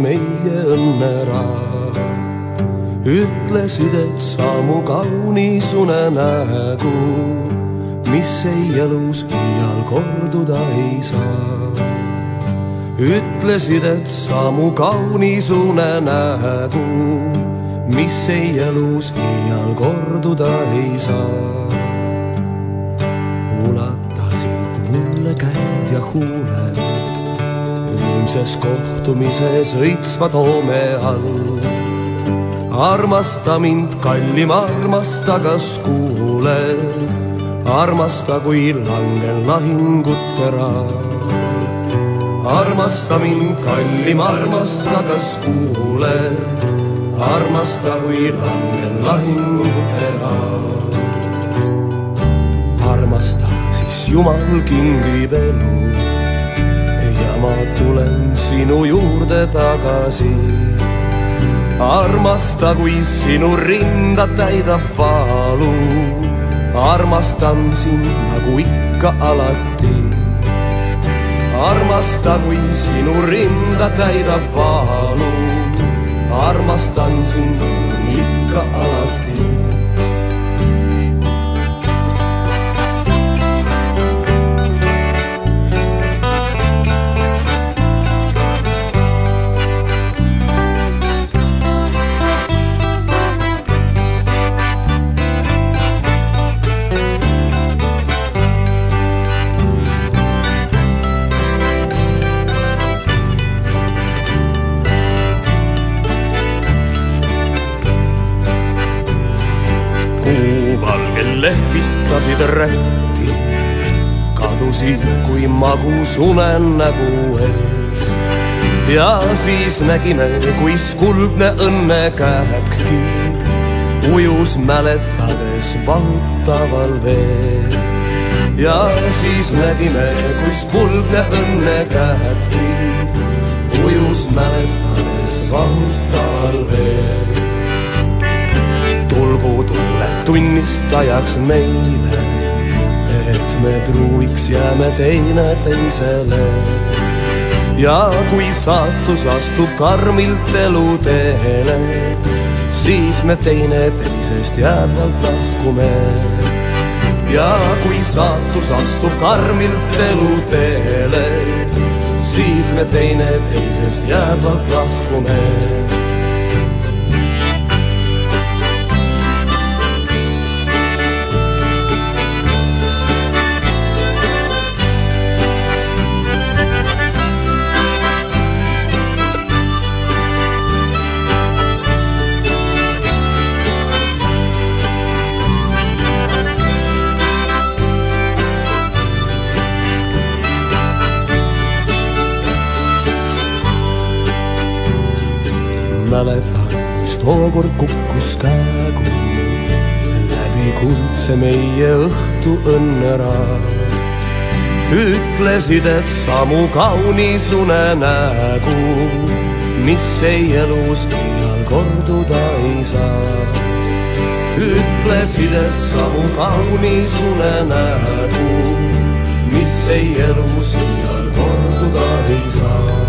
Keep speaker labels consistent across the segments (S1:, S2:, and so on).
S1: meie õnneraad. ütlesid, et sa mu kaunisune nägu, mis ei elus iial korduda ei saa. ütlesid, et sa mu kaunisune nägu, mis ei elus iial korduda ei saa. ulatasid mulle käed ja huuled kuuses kohtumises õitsva toome all. armasta mind, kallim, armasta, kas kuule, armasta, kui langen lahinguteral. armasta mind, kallim, armasta, kas kuule, armasta, kui langen lahinguteral. armasta, siis Jumal kingib elu ma tulen sinu juurde tagasi. armasta, kui sinu rinda täidab valu. armastan sind nagu ikka alati. armasta, kui sinu rinda täidab valu. armastan sind nagu ikka alati. lehvitasid rätti, kadusid kui magus unenägu eest. ja siis nägime, kuis kuldne õnnekätki ujus mäletades vahutaval veel. ja siis nägime, kuis kuldne õnnekätki ujus mäletades vahutaval veel tunnistajaks meile, et me truuiks jääme teineteisele. ja kui saatus astub karmilt eluteele, siis me teineteisest jäädvalt lahkume. ja kui saatus astub karmilt eluteele, siis me teineteisest jäädvalt lahkume kallale tarvis tookord kukkus käegu läbi kuldse meie õhtu õnneraad. ütlesid, et samu kaunis unenägu, mis ei elus iial korduda ei saa. ütlesid, et samu kaunis unenägu, mis ei elus iial korduda ei saa.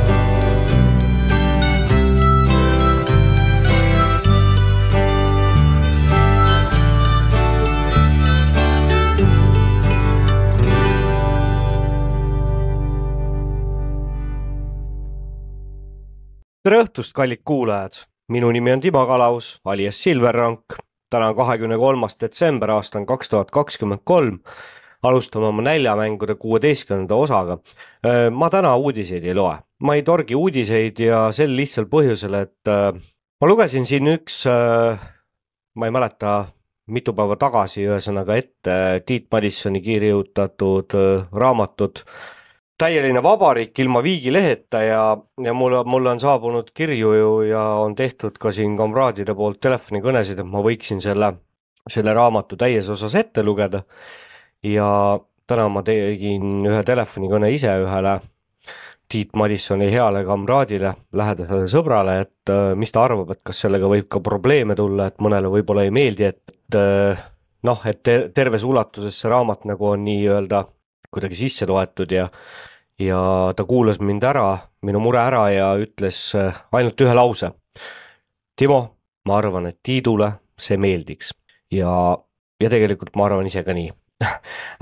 S2: tere õhtust, kallid kuulajad, minu nimi on Timo Kalaus, alias Silverrank. täna on kahekümne kolmas detsember, aasta on kaks tuhat kakskümmend kolm. alustame oma näljamängude kuueteistkümnenda osaga. Äh, ma täna uudiseid ei loe, ma ei torgi uudiseid ja sel lihtsal põhjusel, et äh, ma lugesin siin üks, äh, ma ei mäleta, mitu päeva tagasi, ühesõnaga ette Tiit Madissoni kirjutatud raamatut täieline vabariik ilma viigileheta ja, ja mul, mulle on saabunud kirju ju ja on tehtud ka siin kamraadide poolt telefonikõnesid, et ma võiksin selle, selle raamatu täies osas ette lugeda. ja täna ma tegin ühe telefonikõne ise ühele Tiit Madissoni heale kamraadile, lähedasele sõbrale, et äh, mis ta arvab, et kas sellega võib ka probleeme tulla, et mõnele võib-olla ei meeldi, et äh, noh, et terves ulatuses see raamat nagu on nii-öelda kuidagi sisse loetud ja ja ta kuulas mind ära, minu mure ära ja ütles äh, ainult ühe lause. Timo, ma arvan, et Tiidule see meeldiks ja, ja tegelikult ma arvan ise ka nii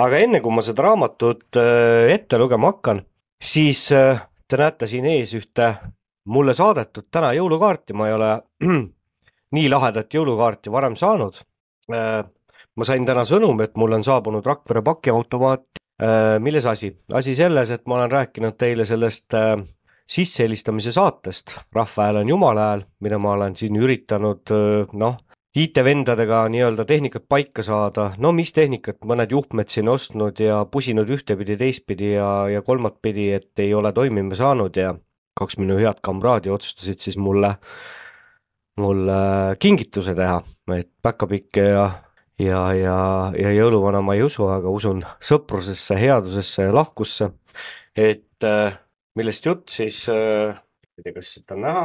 S2: aga enne kui ma seda raamatut äh, ette lugema hakkan, siis äh, te näete siin ees ühte mulle saadetud täna jõulukaarti, ma ei ole nii lahedat jõulukaarti varem saanud. ma sain täna sõnumi, et mulle on saabunud Rakvere pakiautomaat Äh, milles asi? asi selles, et ma olen rääkinud teile sellest äh, sissehelistamise saatest Rahva hääl on jumala hääl, mida ma olen siin üritanud äh, noh, IT-vendadega nii-öelda tehnikat paika saada, no mis tehnikat, mõned juhtmed siin ostnud ja pusinud ühtepidi, teistpidi ja, ja kolmatpidi, et ei ole toimima saanud ja kaks minu head kamraadi otsustasid siis mulle, mulle kingituse teha, et päkapikke ja ja, ja, ja jõuluvana ma ei usu, aga usun sõprusesse, headusesse ja lahkusse. et äh, millest jutt siis, ma äh, ei tea, kas siit on näha,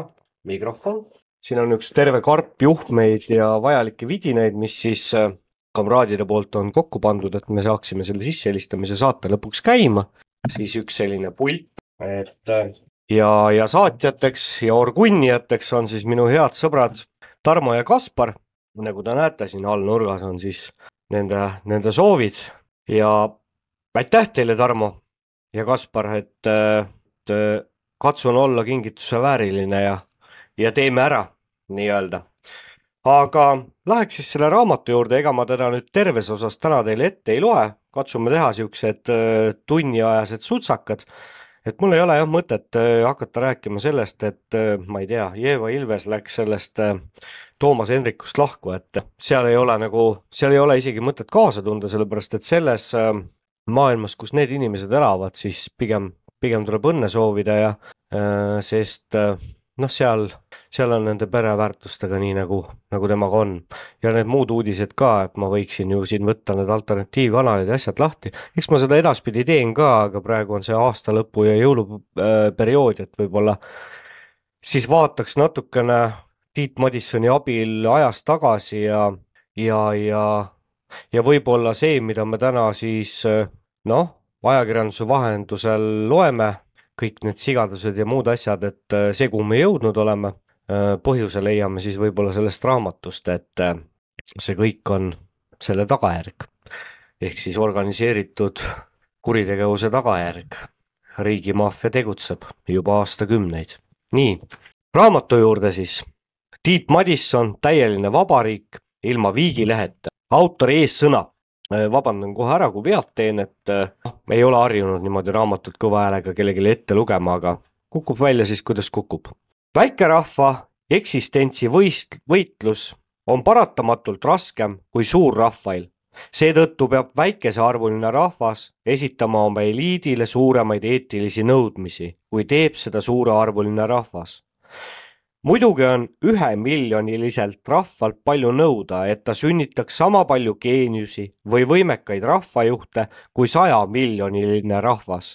S2: mikrofon, siin on üks terve karp juhtmeid ja vajalikke vidinaid, mis siis äh, kamraadide poolt on kokku pandud, et me saaksime selle sissehelistamise saate lõpuks käima. siis üks selline pulp, et ja, ja saatjateks ja orgunnijateks on siis minu head sõbrad Tarmo ja Kaspar nagu te näete, siin all nurgas on siis nende, nende soovid ja aitäh teile, Tarmo ja Kaspar, et, et katsun olla kingituse vääriline ja, ja teeme ära nii-öelda. aga läheks siis selle raamatu juurde, ega ma teda nüüd terves osas täna teile ette ei loe, katsume teha siuksed äh, tunniajased sutsakad et mul ei ole jah mõtet äh, hakata rääkima sellest, et äh, ma ei tea, Jeeva Ilves läks sellest äh, Toomas Hendrikust lahku, et seal ei ole nagu, seal ei ole isegi mõtet kaasa tunda, sellepärast et selles maailmas, kus need inimesed elavad, siis pigem, pigem tuleb õnne soovida ja sest noh, seal, seal on nende pereväärtustega nii nagu, nagu temaga on. ja need muud uudised ka, et ma võiksin ju siin võtta need alternatiivkanalid ja asjad lahti. eks ma seda edaspidi teen ka, aga praegu on see aasta lõpu ja jõuluperiood, äh, et võib-olla siis vaataks natukene Tiit Madissoni abil ajas tagasi ja, ja, ja, ja võib-olla see, mida me täna siis äh, noh, ajakirjanduse vahendusel loeme kõik need sigadused ja muud asjad, et äh, see, kuhu me jõudnud oleme, äh, põhjuse leiame siis võib-olla sellest raamatust, et äh, see kõik on selle tagajärg. ehk siis organiseeritud kuritegevuse tagajärg. riigimaffia tegutseb juba aastakümneid. nii, raamatu juurde siis. Tiit Madisson, Täieline vabariik ilma viigileheta, autori eessõna Äh, vabandan kohe ära, kui vead teen, et äh, me ei ole harjunud niimoodi raamatut kõva häälega kellelegi ette lugema, aga kukub välja siis, kuidas kukub. väikerahva eksistentsi võist-, võitlus on paratamatult raskem kui suurrahvail. seetõttu peab väikesearvuline rahvas esitama oma eliidile suuremaid eetilisi nõudmisi, kui teeb seda suurearvuline rahvas muidugi on ühemiljoniliselt rahvalt palju nõuda, et ta sünnitaks sama palju geeniusi või võimekaid rahvajuhte kui sajamiljoniline rahvas.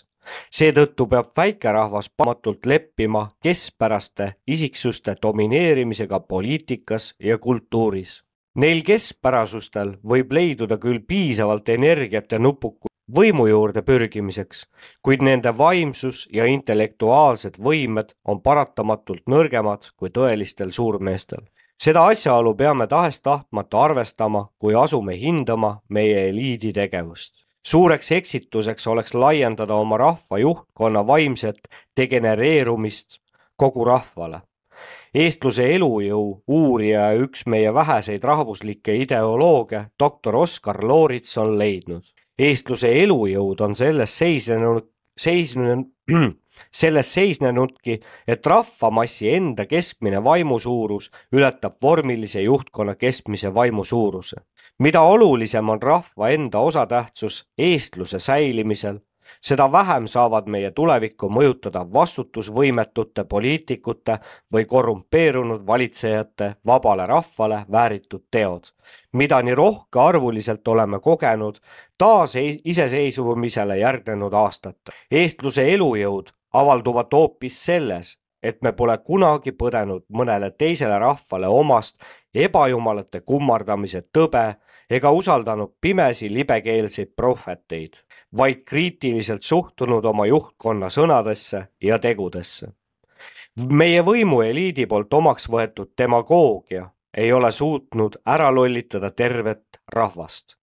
S2: seetõttu peab väikerahvas pamatult leppima keskpäraste isiksuste domineerimisega poliitikas ja kultuuris. Neil keskpärasustel võib leiduda küll piisavalt energiat ja nupukus, võimu juurde pürgimiseks, kuid nende vaimsus ja intellektuaalsed võimed on paratamatult nõrgemad kui tõelistel suurmeestel. seda asjaolu peame tahes-tahtmata arvestama, kui asume hindama meie eliidi tegevust. suureks eksituseks oleks laiendada oma rahva juhtkonna vaimset degenereerumist kogu rahvale eestluse elujõu uurija ja üks meie väheseid rahvuslikke ideolooge, doktor Oskar Loorits on leidnud eestluse elujõud on selles seisnenud, seisnenud, selles seisnenudki, et rahvamassi enda keskmine vaimusuurus ületab vormilise juhtkonna keskmise vaimusuuruse. mida olulisem on rahva enda osatähtsus eestluse säilimisel, seda vähem saavad meie tulevikku mõjutada vastutusvõimetute poliitikute või korrumpeerunud valitsejate vabale rahvale vääritud teod, mida nii rohkearvuliselt oleme kogenud taasiseseisvumisele järgnenud aastatel. eestluse elujõud avalduvad hoopis selles, et me pole kunagi põdenud mõnele teisele rahvale omast ebajumalate kummardamise tõbe ega usaldanud pimesi libekeelseid prohveteid vaid kriitiliselt suhtunud oma juhtkonna sõnadesse ja tegudesse. meie võimueliidi poolt omaks võetud demagoogia ei ole suutnud ära lollitada tervet rahvast.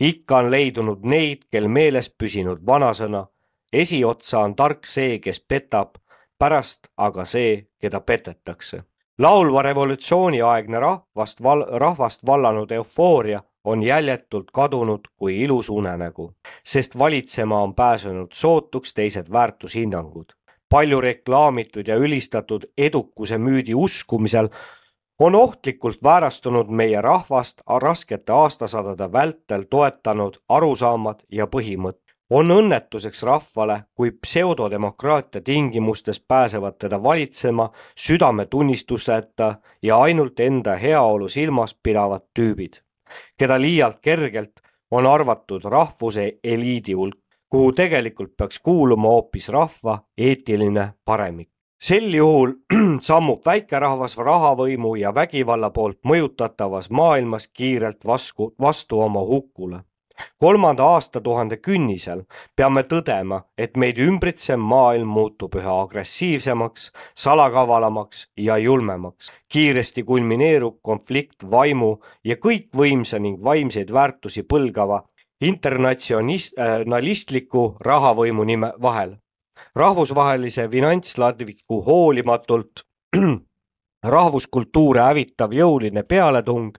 S2: ikka on leidunud neid, kel meeles püsinud vanasõna esiotsa on tark see, kes petab, pärast aga see, keda petetakse laulva revolutsiooni aegne rahvast val,, rahvast vallanud eufooria on jäljetult kadunud kui ilus unenägu, sest valitsema on pääsenud sootuks teised väärtushinnangud. palju reklaamitud ja ülistatud edukuse müüdi uskumisel on ohtlikult väärastunud meie rahvast raskete aastasadade vältel toetanud arusaamad ja põhimõtted. on õnnetuseks rahvale, kui pseudodemokraatia tingimustes pääsevad teda valitsema südametunnistuseta ja ainult enda heaolu silmas pidavad tüübid keda liialt kergelt on arvatud rahvuse eliidi hulk, kuhu tegelikult peaks kuuluma hoopis rahva eetiline paremik. sel juhul sammub väikerahvas rahavõimu ja vägivalla poolt mõjutatavas maailmas kiirelt vastu, vastu oma hukule kolmanda aastatuhande künnisel peame tõdema, et meid ümbritsev maailm muutub üha agressiivsemaks, salakavalamaks ja julmemaks. kiiresti kulmineerub konflikt vaimu ja kõikvõimsa ning vaimseid väärtusi põlgava internatsionalistliku rahavõimu nime vahel. rahvusvahelise finantsladviku hoolimatult rahvuskultuure hävitav jõuline pealetung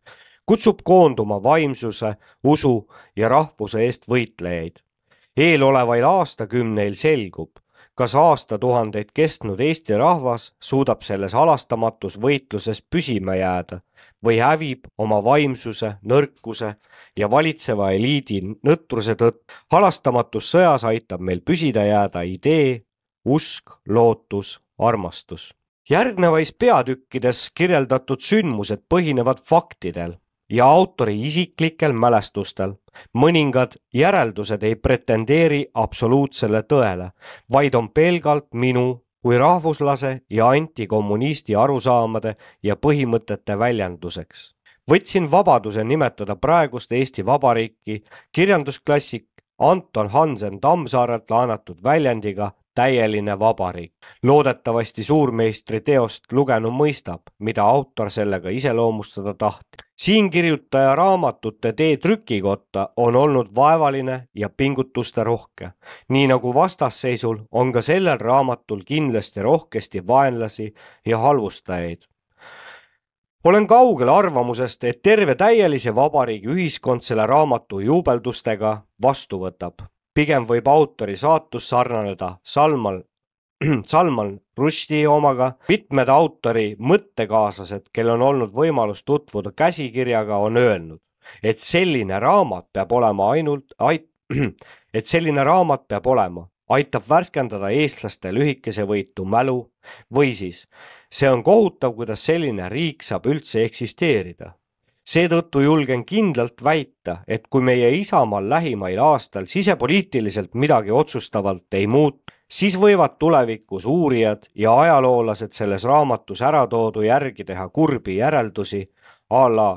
S2: kutsub koonduma vaimsuse, usu ja rahvuse eest võitlejaid. eelolevail aastakümneil selgub, kas aastatuhandeid kestnud Eesti rahvas suudab selles halastamatus võitluses püsima jääda või hävib oma vaimsuse, nõrkuse ja valitseva eliidi nõtruse tõttu. halastamatus sõjas aitab meil püsida jääda idee, usk, lootus, armastus järgnevais peatükkides kirjeldatud sündmused põhinevad faktidel, ja autori isiklikel mälestustel. mõningad järeldused ei pretendeeri absoluutsele tõele, vaid on pelgalt minu kui rahvuslase ja antikommunisti arusaamade ja põhimõtete väljenduseks. võtsin vabaduse nimetada praegust Eesti Vabariiki kirjandusklassik Anton Hansen Tammsaarelt laenatud väljendiga täieline vabariik. loodetavasti suurmeistri teost lugenu mõistab, mida autor sellega iseloomustada tahtis. siin kirjutaja raamatute tee trükikotta on olnud vaevaline ja pingutuste rohke. nii nagu vastasseisul on ka sellel raamatul kindlasti rohkesti vaenlasi ja halvustajaid olen kaugel arvamusest, et terve täielise vabariigi ühiskond selle raamatu juubeldustega vastu võtab pigem võib autori saatus sarnaneda Salman, Salman Rushdie omaga. mitmed autori mõttekaaslased, kel on olnud võimalus tutvuda käsikirjaga, on öelnud, et selline raamat peab olema ainult ait-, et selline raamat peab olema, aitab värskendada eestlaste lühikese võitu mälu või siis see on kohutav, kuidas selline riik saab üldse eksisteerida seetõttu julgen kindlalt väita, et kui meie Isamaal lähimail aastal sisepoliitiliselt midagi otsustavalt ei muutu, siis võivad tulevikus uurijad ja ajaloolased selles raamatus ära toodu järgi teha kurbi järeldusi a la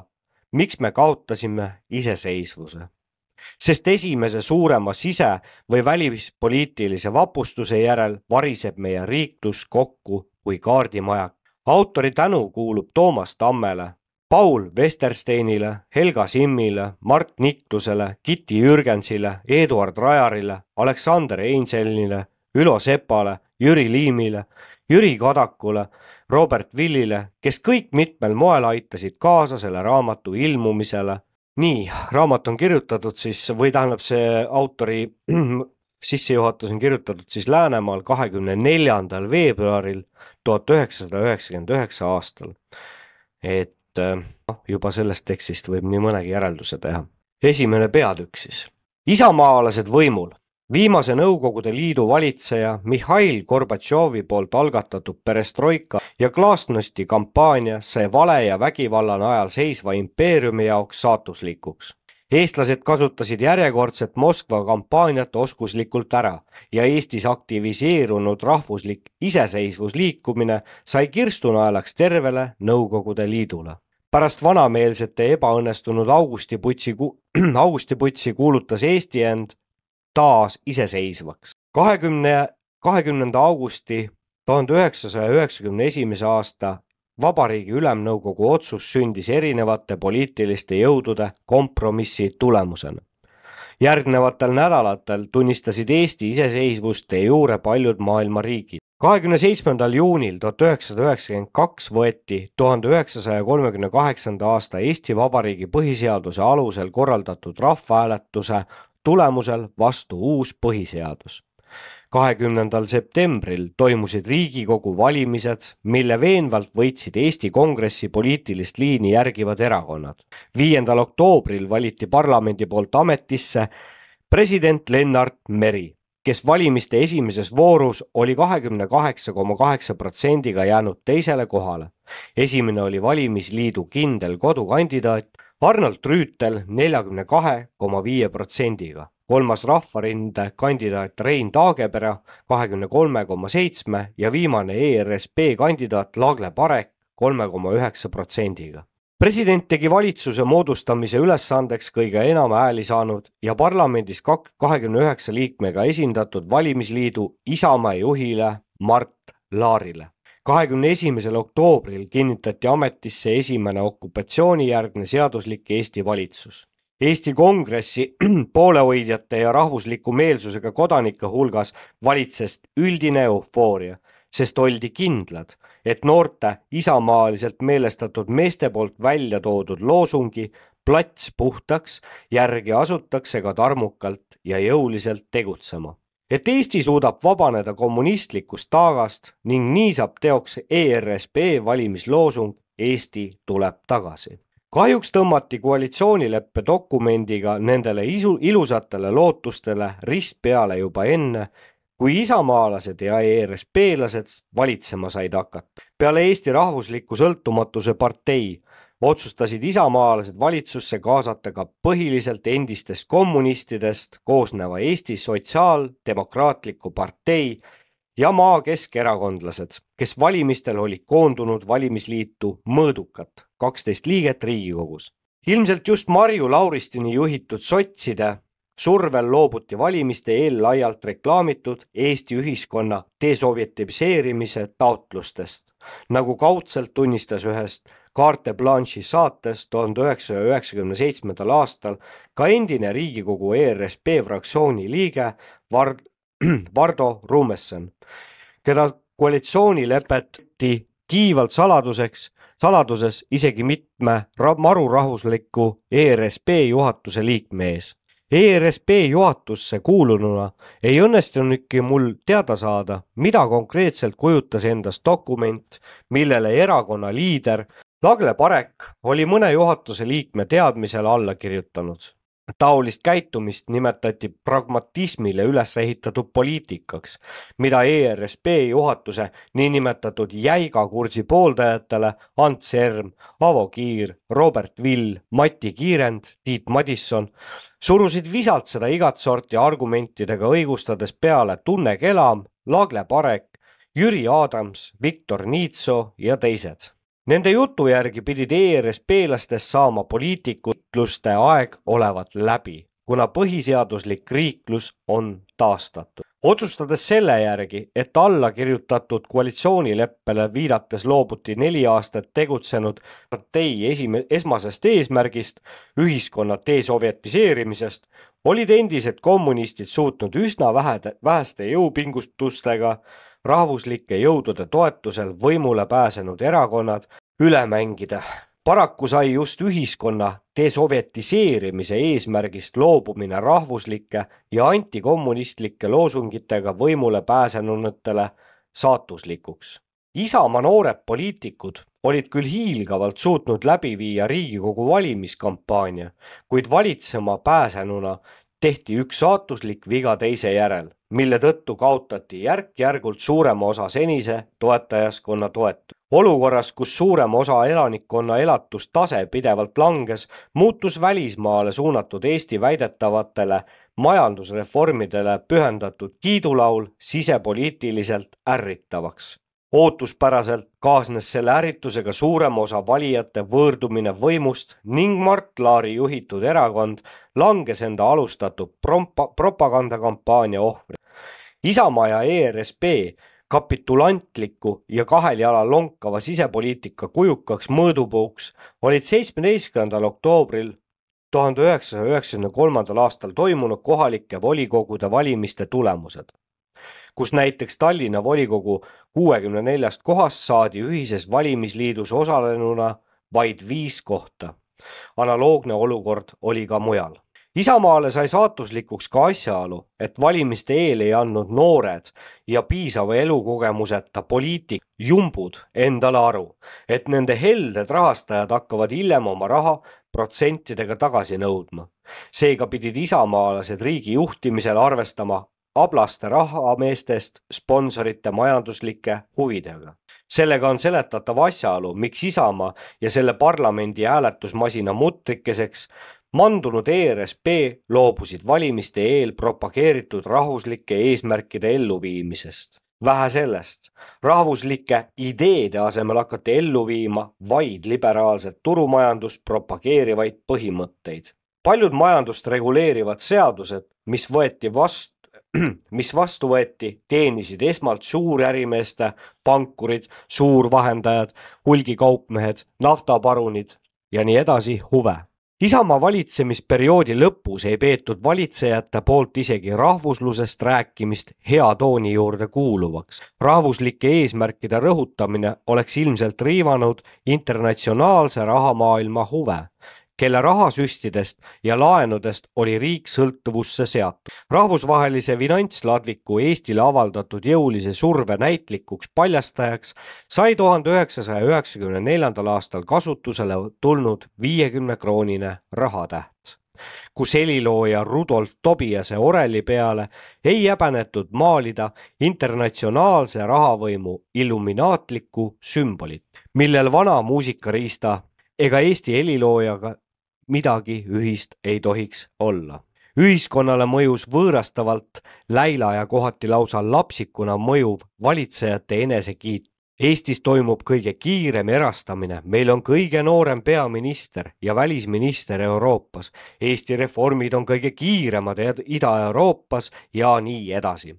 S2: miks me kaotasime iseseisvuse. sest esimese suurema sise- või välispoliitilise vapustuse järel variseb meie riiklus kokku kui kaardimajak. autori tänu kuulub Toomas Tammele Paul Westersteinile, Helga Simmile, Mart Niklusele, Kiti Jürgensile, Eduard Rajarile, Aleksander Einselnile, Ülo Sepale, Jüri Liimile, Jüri Kadakule, Robert Villile, kes kõik mitmel moel aitasid kaasa selle raamatu ilmumisele. nii, raamat on kirjutatud siis või tähendab see autori sissejuhatus on kirjutatud siis Läänemaal kahekümne neljandal veebruaril tuhat üheksasada üheksakümmend üheksa aastal. et et eh, noh, juba sellest tekstist võib nii mõnegi järelduse teha. esimene peatükk siis. isamaalased võimul. viimase Nõukogude Liidu valitseja Mihhail Gorbatšovi poolt algatatud perestroika ja klaasnosti kampaania sai vale ja vägivalla najal seisva impeeriumi jaoks saatuslikuks eestlased kasutasid järjekordset Moskva kampaaniat oskuslikult ära ja Eestis aktiviseerunud rahvuslik iseseisvusliikumine sai kirstunaelaks tervele Nõukogude Liidule pärast vanameelsete ebaõnnestunud augustiputsi, augustiputsi kuulutas Eesti end taas iseseisvaks. kahekümne, kahekümnenda augusti tuhande üheksasaja üheksakümne esimese aasta Vabariigi Ülemnõukogu otsus sündis erinevate poliitiliste jõudude kompromissi tulemusena. järgnevatel nädalatel tunnistasid Eesti iseseisvust de jure paljud maailma riigid kahekümne seitsmendal juunil tuhat üheksasada üheksakümmend kaks võeti tuhande üheksasaja kolmekümne kaheksanda aasta Eesti Vabariigi põhiseaduse alusel korraldatud rahvahääletuse tulemusel vastu uus põhiseadus. kahekümnendal septembril toimusid Riigikogu valimised, mille veenvalt võitsid Eesti Kongressi poliitilist liini järgivad erakonnad. viiendal oktoobril valiti parlamendi poolt ametisse president Lennart Meri kes valimiste esimeses voorus oli kahekümne kaheksa koma kaheksa protsendiga jäänud teisele kohale. esimene oli valimisliidu kindel kodukandidaat Arnold Rüütel neljakümne kahe koma viie protsendiga, kolmas Rahvarinde kandidaat Rein Taagepera kahekümne kolme koma seitsme ja viimane ERSP kandidaat Lagle Parek kolme koma üheksa protsendiga president tegi valitsuse moodustamise ülesandeks kõige enam hääli saanud ja parlamendis kahekümne üheksa liikmega esindatud valimisliidu Isamaa juhile Mart Laarile. kahekümne esimesel oktoobril kinnitati ametisse esimene okupatsioonijärgne seaduslik Eesti valitsus Eesti Kongressi poolehoidjate ja rahvusliku meelsusega kodanike hulgas valitses üldine eufooria, sest oldi kindlad, et noorte isamaaliselt meelestatud meeste poolt välja toodud loosungi plats puhtaks järgi asutakse ka tarmukalt ja jõuliselt tegutsema. et Eesti suudab vabaneda kommunistlikust taagast ning nii saab teoks ERSP valimisloosung Eesti tuleb tagasi kahjuks tõmmati koalitsioonileppe dokumendiga nendele isu, ilusatele lootustele rist peale juba enne, kui isamaalased ja ERSP-lased valitsema said hakata peale Eesti Rahvusliku Sõltumatuse partei otsustasid isamaalased valitsusse kaasata ka põhiliselt endistest kommunistidest koosneva Eesti Sotsiaaldemokraatliku Partei ja Maa keskerakondlased, kes valimistel olid koondunud valimisliitu Mõõdukat, kaksteist liiget Riigikogus. ilmselt just Marju Lauristini juhitud sotside survel loobuti valimiste eel laialt reklaamitud Eesti ühiskonna desovjetiseerimise taotlustest, nagu kaudselt tunnistas ühest Kaarte Blanche'i saates tuhande üheksasaja üheksakümne seitsmendal aastal ka endine Riigikogu ERSP fraktsiooni liige Var-, Vardo Ruumesson, keda koalitsioonilepeti kiivalt saladuseks, saladuses isegi mitme marurahvusliku ERSP juhatuse liikme ees ERSP juhatusse kuulununa ei õnnestunudki mul teada saada, mida konkreetselt kujutas endast dokument, millele erakonna liider Lagle Parek oli mõne juhatuse liikme teadmisel alla kirjutanud taolist käitumist nimetati pragmatismile üles ehitatud poliitikaks, mida ERSP juhatuse niinimetatud jäiga kursi pooldajatele Ants Erm, Avo Kiir, Robert Vill, Mati Kiirend, Tiit Madisson surusid visalt seda igat sorti argumentidega õigustades peale Tunne Kelam, Lagle Parek, Jüri Adams, Viktor Niitsoo ja teised Nende jutu järgi pidid ERSP-lastest saama poliitikutluste aeg olevat läbi, kuna põhiseaduslik riiklus on taastatud. otsustades selle järgi, et alla kirjutatud koalitsioonileppele viidates loobuti neli aastat tegutsenud partei esime-, esmasest eesmärgist, ühiskonna desovjetiseerimisest, olid endised kommunistid suutnud üsna vähe, väheste jõupingutustega rahvuslike jõudude toetusel võimule pääsenud erakonnad üle mängida. paraku sai just ühiskonna desovjetiseerimise eesmärgist loobumine rahvuslike ja antikommunistlike loosungitega võimule pääsenutele saatuslikuks. Isamaa noored poliitikud olid küll hiilgavalt suutnud läbi viia Riigikogu valimiskampaania, kuid valitsema pääsenuna tehti üks saatuslik viga teise järel mille tõttu kaotati järk-järgult suurema osa senise toetajaskonna toetus. olukorras, kus suurem osa elanikkonna elatustase pidevalt langes, muutus välismaale suunatud Eesti väidetavatele majandusreformidele pühendatud kiidulaul sisepoliitiliselt ärritavaks ootuspäraselt kaasnes selle ärritusega suurema osa valijate võõrdumine võimust ning Mart Laari juhitud erakond langes enda alustatud propagandakampaania ohvri. Isamaa ja ERSP kapitulantliku ja kahel jalal lonkava sisepoliitika kujukaks mõõdupuuks olid seitsmeteistkümnendal oktoobril tuhande üheksasaja üheksakümne kolmandal aastal toimunud kohalike volikogude valimiste tulemused, kus näiteks Tallinna volikogu kuuekümne neljast kohast saadi ühises valimisliidus osalenuna vaid viis kohta. analoogne olukord oli ka mujal Isamaale sai saatuslikuks ka asjaolu, et valimiste eel ei andnud noored ja piisava elukogemuseta poliitik jumbud endale aru, et nende helded rahastajad hakkavad hiljem oma raha protsentidega tagasi nõudma. seega pidid isamaalased riigi juhtimisel arvestama ablaste rahameestest sponsorite majanduslike huvidega. sellega on seletatav asjaolu, miks Isamaa ja selle parlamendi hääletusmasina mutrikeseks mandunud ERSP loobusid valimiste eel propageeritud rahuslike eesmärkide elluviimisest. vähe sellest, rahvuslike ideede asemel hakati ellu viima vaid liberaalset turumajandust propageerivaid põhimõtteid. paljud majandust reguleerivad seadused, mis võeti vastu mis vastu võeti, teenisid esmalt suurärimeeste, pankurid, suurvahendajad, hulgikaupmehed, naftaparunid ja nii edasi huve Isamaa valitsemisperioodi lõpus ei peetud valitsejate poolt isegi rahvuslusest rääkimist hea tooni juurde kuuluvaks. rahvuslike eesmärkide rõhutamine oleks ilmselt riivanud internatsionaalse rahamaailma huve kelle rahasüstidest ja laenudest oli riik sõltuvusse seatud. rahvusvahelise finantsladviku Eestile avaldatud jõulise surve näitlikuks paljastajaks sai tuhande üheksasaja üheksakümne neljandal aastal kasutusele tulnud viiekümne kroonine rahatäht kus helilooja Rudolf Tobiase oreli peale ei häbenetud maalida internatsionaalse rahavõimu illuminaatlikku sümbolit, millel vana muusikariista ega Eesti heliloojaga midagi ühist ei tohiks olla. ühiskonnale mõjus võõrastavalt läila ja kohati lausa lapsikuna mõjuv valitsejate enesekiit. Eestis toimub kõige kiirem erastamine, meil on kõige noorem peaminister ja välisminister Euroopas. Eesti reformid on kõige kiiremad Ida-Euroopas ja nii edasi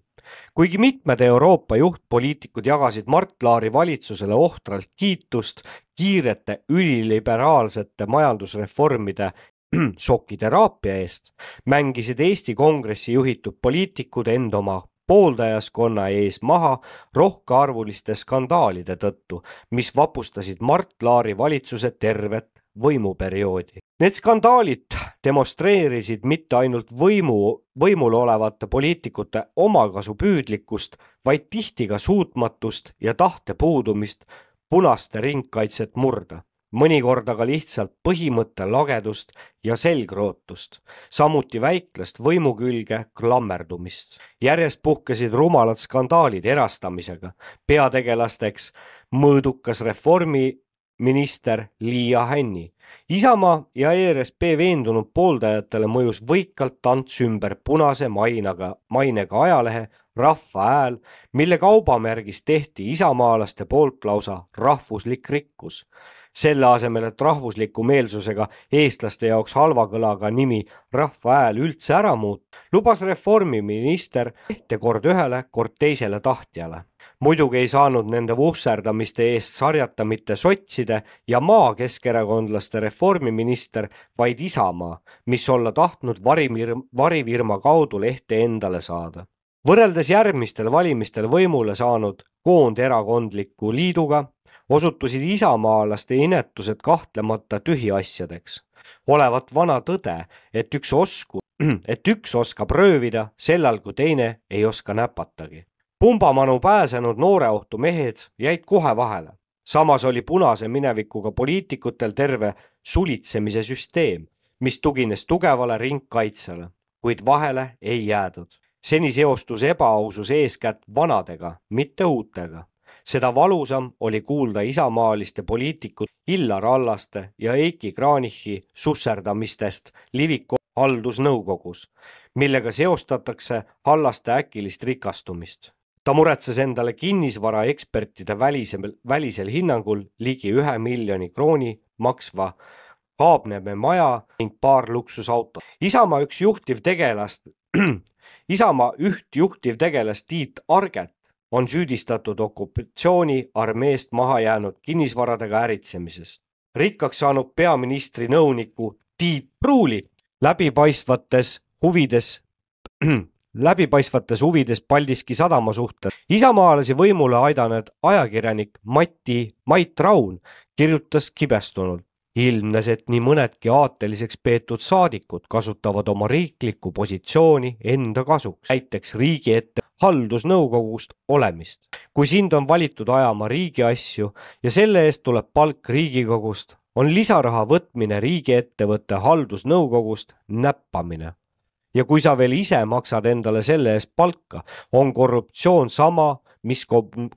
S2: kuigi mitmed Euroopa juhtpoliitikud jagasid Mart Laari valitsusele ohtralt kiitust kiirete üliliberaalsete majandusreformide šokiteraapia eest, mängisid Eesti Kongressi juhitud poliitikud end oma pooldajaskonna ees maha rohkearvuliste skandaalide tõttu, mis vapustasid Mart Laari valitsuse tervet võimuperioodi. Need skandaalid demonstreerisid mitte ainult võimu, võimul olevate poliitikute omakasupüüdlikkust, vaid tihti ka suutmatust ja tahte puudumist punaste ringkaitset murda, mõnikord aga lihtsalt põhimõtte lagedust ja selgrootust, samuti väiklast võimu külge klammerdumist. järjest puhkesid rumalad skandaalid erastamisega, peategelasteks mõõdukas reformi minister Liia Hänni. Isamaa ja ERSP veendunud pooldajatele mõjus võikalt tants ümber punase mainaga, mainega ajalehe Rahva Hääl, mille kaubamärgis tehti isamaalaste poolt lausa rahvuslik rikkus selle asemel, et rahvusliku meelsusega eestlaste jaoks halva kõlaga nimi Rahva Hääl üldse ära muuta, lubas reformiminister ette kord ühele, kord teisele tahtjale. muidugi ei saanud nende vuhserdamiste eest sarjata mitte sotside ja maa keskerakondlaste reformiminister, vaid Isamaa, mis olla tahtnud varimir-, varifirma kaudu lehte endale saada võrreldes järgmistel valimistel võimule saanud koonderakondliku liiduga osutusid isamaalaste inetused kahtlemata tühiasjadeks. olevat vana tõde, et üks osku, et üks oskab röövida sellal, kui teine ei oska näpatagi. pumbamanu pääsenud nooreohtu mehed jäid kohe vahele. samas oli punase minevikuga poliitikutel terve sulitsemise süsteem, mis tugines tugevale ringkaitsele, kuid vahele ei jäädud seni seostus ebaausus eeskätt vanadega, mitte uutega seda valusam oli kuulda isamaaliste poliitikud Illar Allaste ja Heiki Kranichi susserdamistest Liviko haldusnõukogus, millega seostatakse Allaste äkilist rikastumist. ta muretses endale kinnisvaraekspertide välisel, välisel hinnangul ligi ühe miljoni krooni maksva Kaabnemäe maja ning paar luksusautot. Isamaa üks juhtivtegelast Isamaa üht juhtivtegelast Tiit Arget on süüdistatud okupatsiooniarmeest maha jäänud kinnisvaradega äritsemises. rikkaks saanud peaministri nõuniku Tiit Pruuli läbipaistvates huvides läbipaistvates huvides Paldiski sadama suhtes. isamaalasi võimule aidanud ajakirjanik Mati, Mait Raun kirjutas kibestunult ilmnes, et nii mõnedki aateliseks peetud saadikud kasutavad oma riiklikku positsiooni enda kasuks, näiteks riigi ette haldusnõukogust olemist. kui sind on valitud ajama riigi asju ja selle eest tuleb palk Riigikogust, on lisaraha võtmine riigiettevõtte haldusnõukogust näppamine ja kui sa veel ise maksad endale selle eest palka, on korruptsioon sama, mis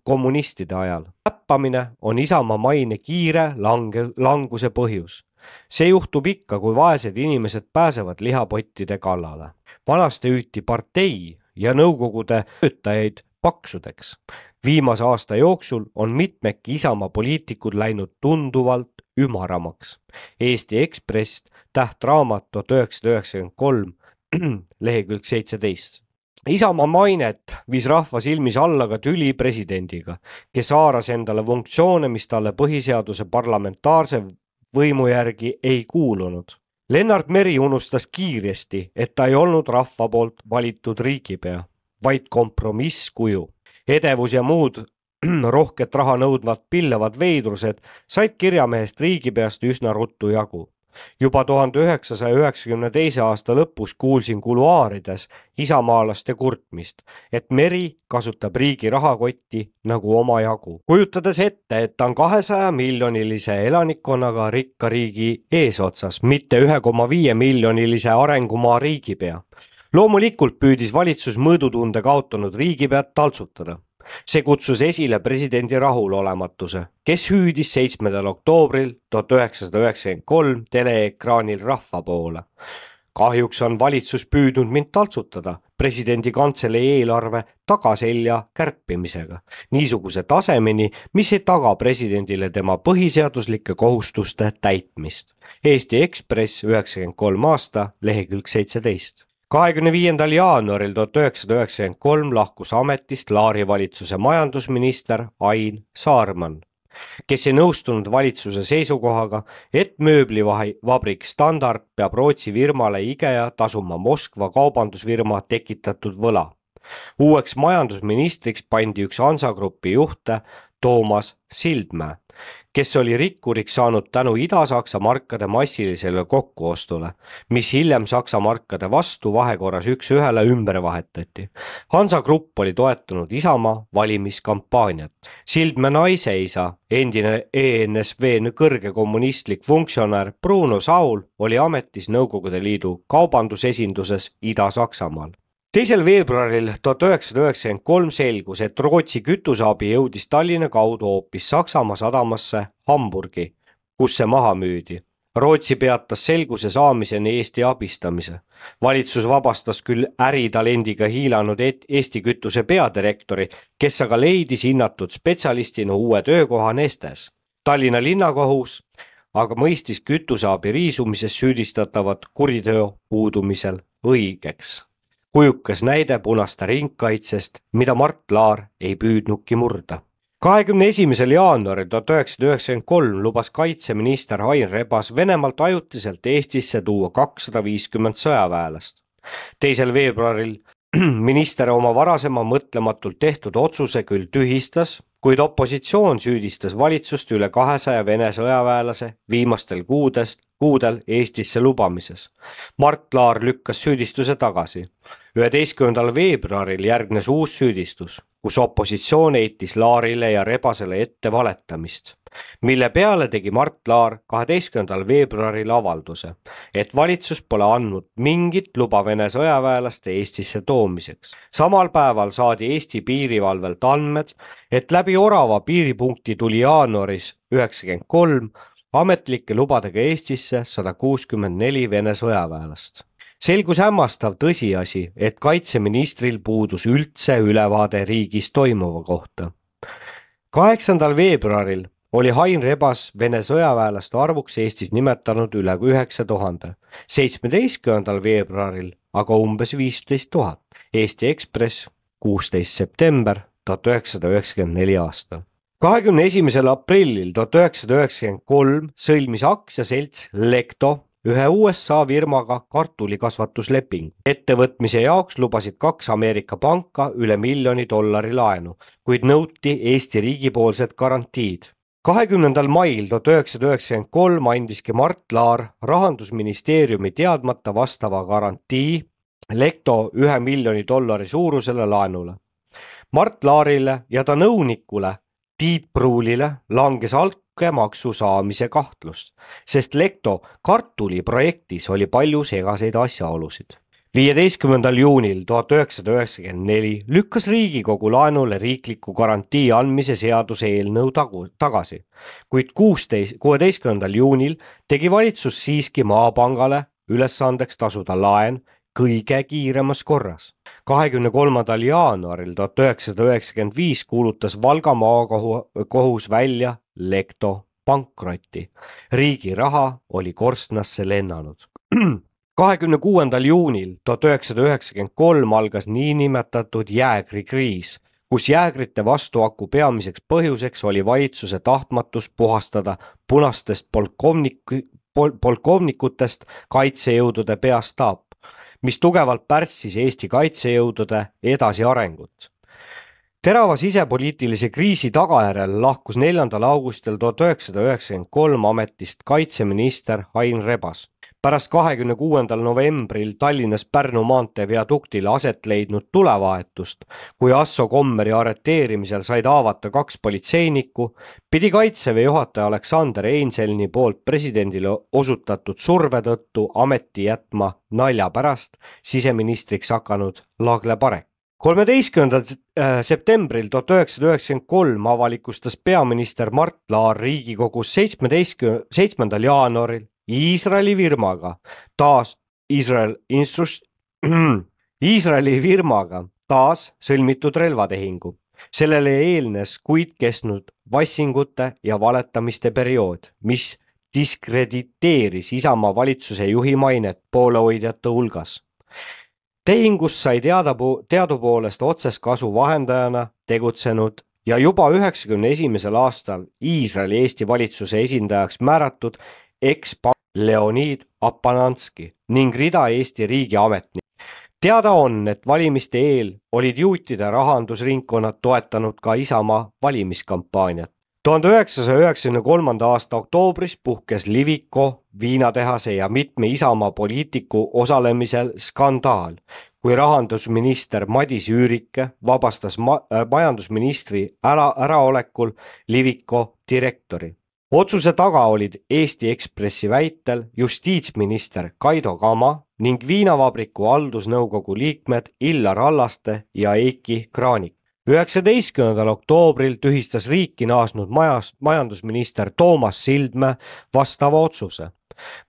S2: kommunistide ajal. täppamine on Isamaa maine kiire lange, languse põhjus. see juhtub ikka, kui vaesed inimesed pääsevad lihapottide kallale. vanasti hüüti partei ja nõukogude töötajaid paksudeks. viimase aasta jooksul on mitmedki Isamaa poliitikud läinud tunduvalt ümaramaks. Eesti Ekspress, tähtraamat tuhat üheksasada üheksakümmend kolm lehekülg seitseteist. Isamaa mainet viis rahva silmis alla ka tüli presidendiga, kes haaras endale funktsioone, mis talle põhiseaduse parlamentaarse võimu järgi ei kuulunud. Lennart Meri unustas kiiresti, et ta ei olnud rahva poolt valitud riigipea, vaid kompromisskuju. edevus ja muud rohket raha nõudvad pillavad veidrused said kirjamehest riigipeast üsna ruttu jagu juba tuhande üheksasaja üheksakümne teise aasta lõpus kuulsin kuluaarides isamaalaste kurtmist, et Meri kasutab riigi rahakotti nagu omajagu. kujutades ette, et ta on kahesajamiljonilise elanikkonnaga rikka riigi eesotsas, mitte ühe koma viie miljonilise arengumaa riigipea loomulikult püüdis valitsus mõõdutunde kaotanud riigipead taltsutada see kutsus esile presidendi rahulolematuse, kes hüüdis seitsmendal oktoobril tuhat üheksasada üheksakümmend kolm teleekraanil rahva poole. kahjuks on valitsus püüdnud mind taltsutada presidendi kantselei eelarve tagaselja kärpimisega niisuguse tasemeni, mis ei taga presidendile tema põhiseaduslike kohustuste täitmist. Eesti Ekspress üheksakümmend kolm aasta lehekülg seitseteist kahekümne viiendal jaanuaril tuhat üheksasada üheksakümmend kolm lahkus ametist Laari valitsuse majandusminister Ain Saarman, kes ei nõustunud valitsuse seisukohaga, et mööblivabrik Standard peab Rootsi firmale IKEA tasuma Moskva kaubandusfirma tekitatud võla. uueks majandusministriks pandi üks Hansa Grupi juhte Toomas Sildmäe kes oli rikkuriks saanud tänu Ida-Saksa markade massilisele kokkuostule, mis hiljem Saksa markade vastu vahekorras üks-ühele ümber vahetati. Hansa Grupp oli toetanud Isamaa valimiskampaaniat. Sildmäe naiseisa, endine ENSV kõrge kommunistlik funktsionär Bruno Saul oli ametis Nõukogude Liidu kaubandusesinduses Ida-Saksamaal teisel veebruaril tuhat üheksasada üheksakümmend kolm selgus, et Rootsi kütuseabi jõudis Tallinna kaudu hoopis Saksamaa sadamasse Hamburgi, kus see maha müüdi. Rootsi peatas selguse saamiseni Eesti abistamise. valitsus vabastas küll äritalendiga hiilanud Eesti Kütuse peadirektori, kes aga leidis hinnatud spetsialistina uue töökoha Nestes. Tallinna linnakohus aga mõistis kütuseabi riisumises süüdistatavat kuriteo puudumisel õigeks kujukas näide punaste ringkaitsest, mida Mart Laar ei püüdnudki murda. kahekümne esimesel jaanuaril tuhat üheksasada üheksakümmend kolm lubas kaitseminister Ain Rebas Venemaalt ajutiselt Eestisse tuua kakssada viiskümmend sõjaväelast. teisel veebruaril minister oma varasema mõtlematult tehtud otsuse küll tühistas, kuid opositsioon süüdistas valitsust üle kahesaja Vene sõjaväelase viimastel kuudest kuudel Eestisse lubamises. Mart Laar lükkas süüdistuse tagasi. üheteistkümnendal veebruaril järgnes uus süüdistus, kus opositsioon heitis Laarile ja Rebasele ette valetamist, mille peale tegi Mart Laar kaheteistkümnendal veebruaril avalduse, et valitsus pole andnud mingit luba Vene sõjaväelaste Eestisse toomiseks. samal päeval saadi Eesti piirivalvelt andmed, et läbi Orava piiripunkti tuli jaanuaris üheksakümmend kolm ametlike lubadega Eestisse sada kuuskümmend neli Vene sõjaväelast. selgus hämmastav tõsiasi, et kaitseministril puudus üldse ülevaade riigis toimuva kohta. kaheksandal veebruaril oli Hain Rebas Vene sõjaväelaste arvuks Eestis nimetanud üle üheksa tuhande, seitsmeteistkümnendal veebruaril aga umbes viisteist tuhat. Eesti Ekspress, kuusteist september tuhat üheksasada üheksakümmend neli aasta kahekümne esimesel aprillil tuhat üheksasada üheksakümmend kolm sõlmis aktsiaselts Lecto ühe USA firmaga kartulikasvatusleping. ettevõtmise jaoks lubasid kaks Ameerika panka üle miljoni dollari laenu, kuid nõuti Eesti riigipoolsed garantiid. kahekümnendal mail tuhat üheksasada üheksakümmend kolm andiski Mart Laar rahandusministeeriumi teadmata vastava garantii Lecto ühe miljoni dollari suurusele laenule. Mart Laarile ja ta nõunikule Tiit Pruulile langes altkäemaksu saamise kahtlus, sest Lekto kartuliprojektis oli palju segaseid asjaolusid viieteistkümnendal juunil tuhat üheksasada üheksakümmend neli lükkas Riigikogu laenule riikliku garantii andmise seaduse eelnõu tagu-, tagasi, kuid kuusteist, kuueteistkümnendal juunil tegi valitsus siiski Maapangale ülesandeks tasuda laen kõige kiiremas korras. kahekümne kolmandal jaanuaril tuhat üheksasada üheksakümmend viis kuulutas Valga maakohus välja Lekto pankrotti. riigi raha oli korstnasse lennanud kahekümne kuuendal juunil tuhat üheksasada üheksakümmend kolm algas niinimetatud jäägrikriis, kus jäägrite vastuaku peamiseks põhjuseks oli valitsuse tahtmatus puhastada punastest polkovnik, pol, polkovnikutest kaitsejõudude peastaap mis tugevalt pärssis Eesti kaitsejõudude edasiarengut. terava sisepoliitilise kriisi tagajärjel lahkus neljandal augustil tuhat üheksasada üheksakümmend kolm ametist kaitseminister Ain Rebas pärast kahekümne kuuendal novembril Tallinnas Pärnu maantee viaduktile aset leidnud tulevahetust, kui Asso Kommeri arreteerimisel said haavata kaks politseinikku, pidi Kaitseväe juhataja Aleksander Einselni poolt presidendile osutatud surve tõttu ameti jätma nalja pärast siseministriks hakanud Lagle Parek kolmeteistkümnendal äh, septembril tuhat üheksasada üheksakümmend kolm avalikustas peaminister Mart Laar Riigikogus seitsmeteistkümne, seitsmendal jaanuaril Iisraeli firmaga, taas Iisrael instrus-, Iisraeli firmaga taas sõlmitud relvatehingu. sellele eelnes kuid kestnud vassingute ja valetamiste periood, mis diskrediteeris Isamaa valitsuse juhi mainet poolehoidjate hulgas. tehingust sai teada, teadupoolest otsest kasu vahendajana tegutsenud ja juba üheksakümne esimesel aastal Iisraeli Eesti valitsuse esindajaks määratud ekspa- Leonid Apananski ning rida Eesti riigiametnikke. teada on, et valimiste eel olid juutide rahandusringkonnad toetanud ka Isamaa valimiskampaaniat. tuhande üheksasaja üheksakümne kolmanda aasta oktoobris puhkes Liviko viinatehase ja mitme Isamaa poliitiku osalemisel skandaal, kui rahandusminister Madis Üürike vabastas ma-, majandusministri ära, äraolekul Liviko direktori otsuse taga olid Eesti Ekspressi väitel justiitsminister Kaido Kama ning viinavabriku haldusnõukogu liikmed Illar Hallaste ja Eiki Kraanik. üheksateistkümnendal oktoobril tühistas riiki naasnud majast majandusminister Toomas Sildmäe vastava otsuse.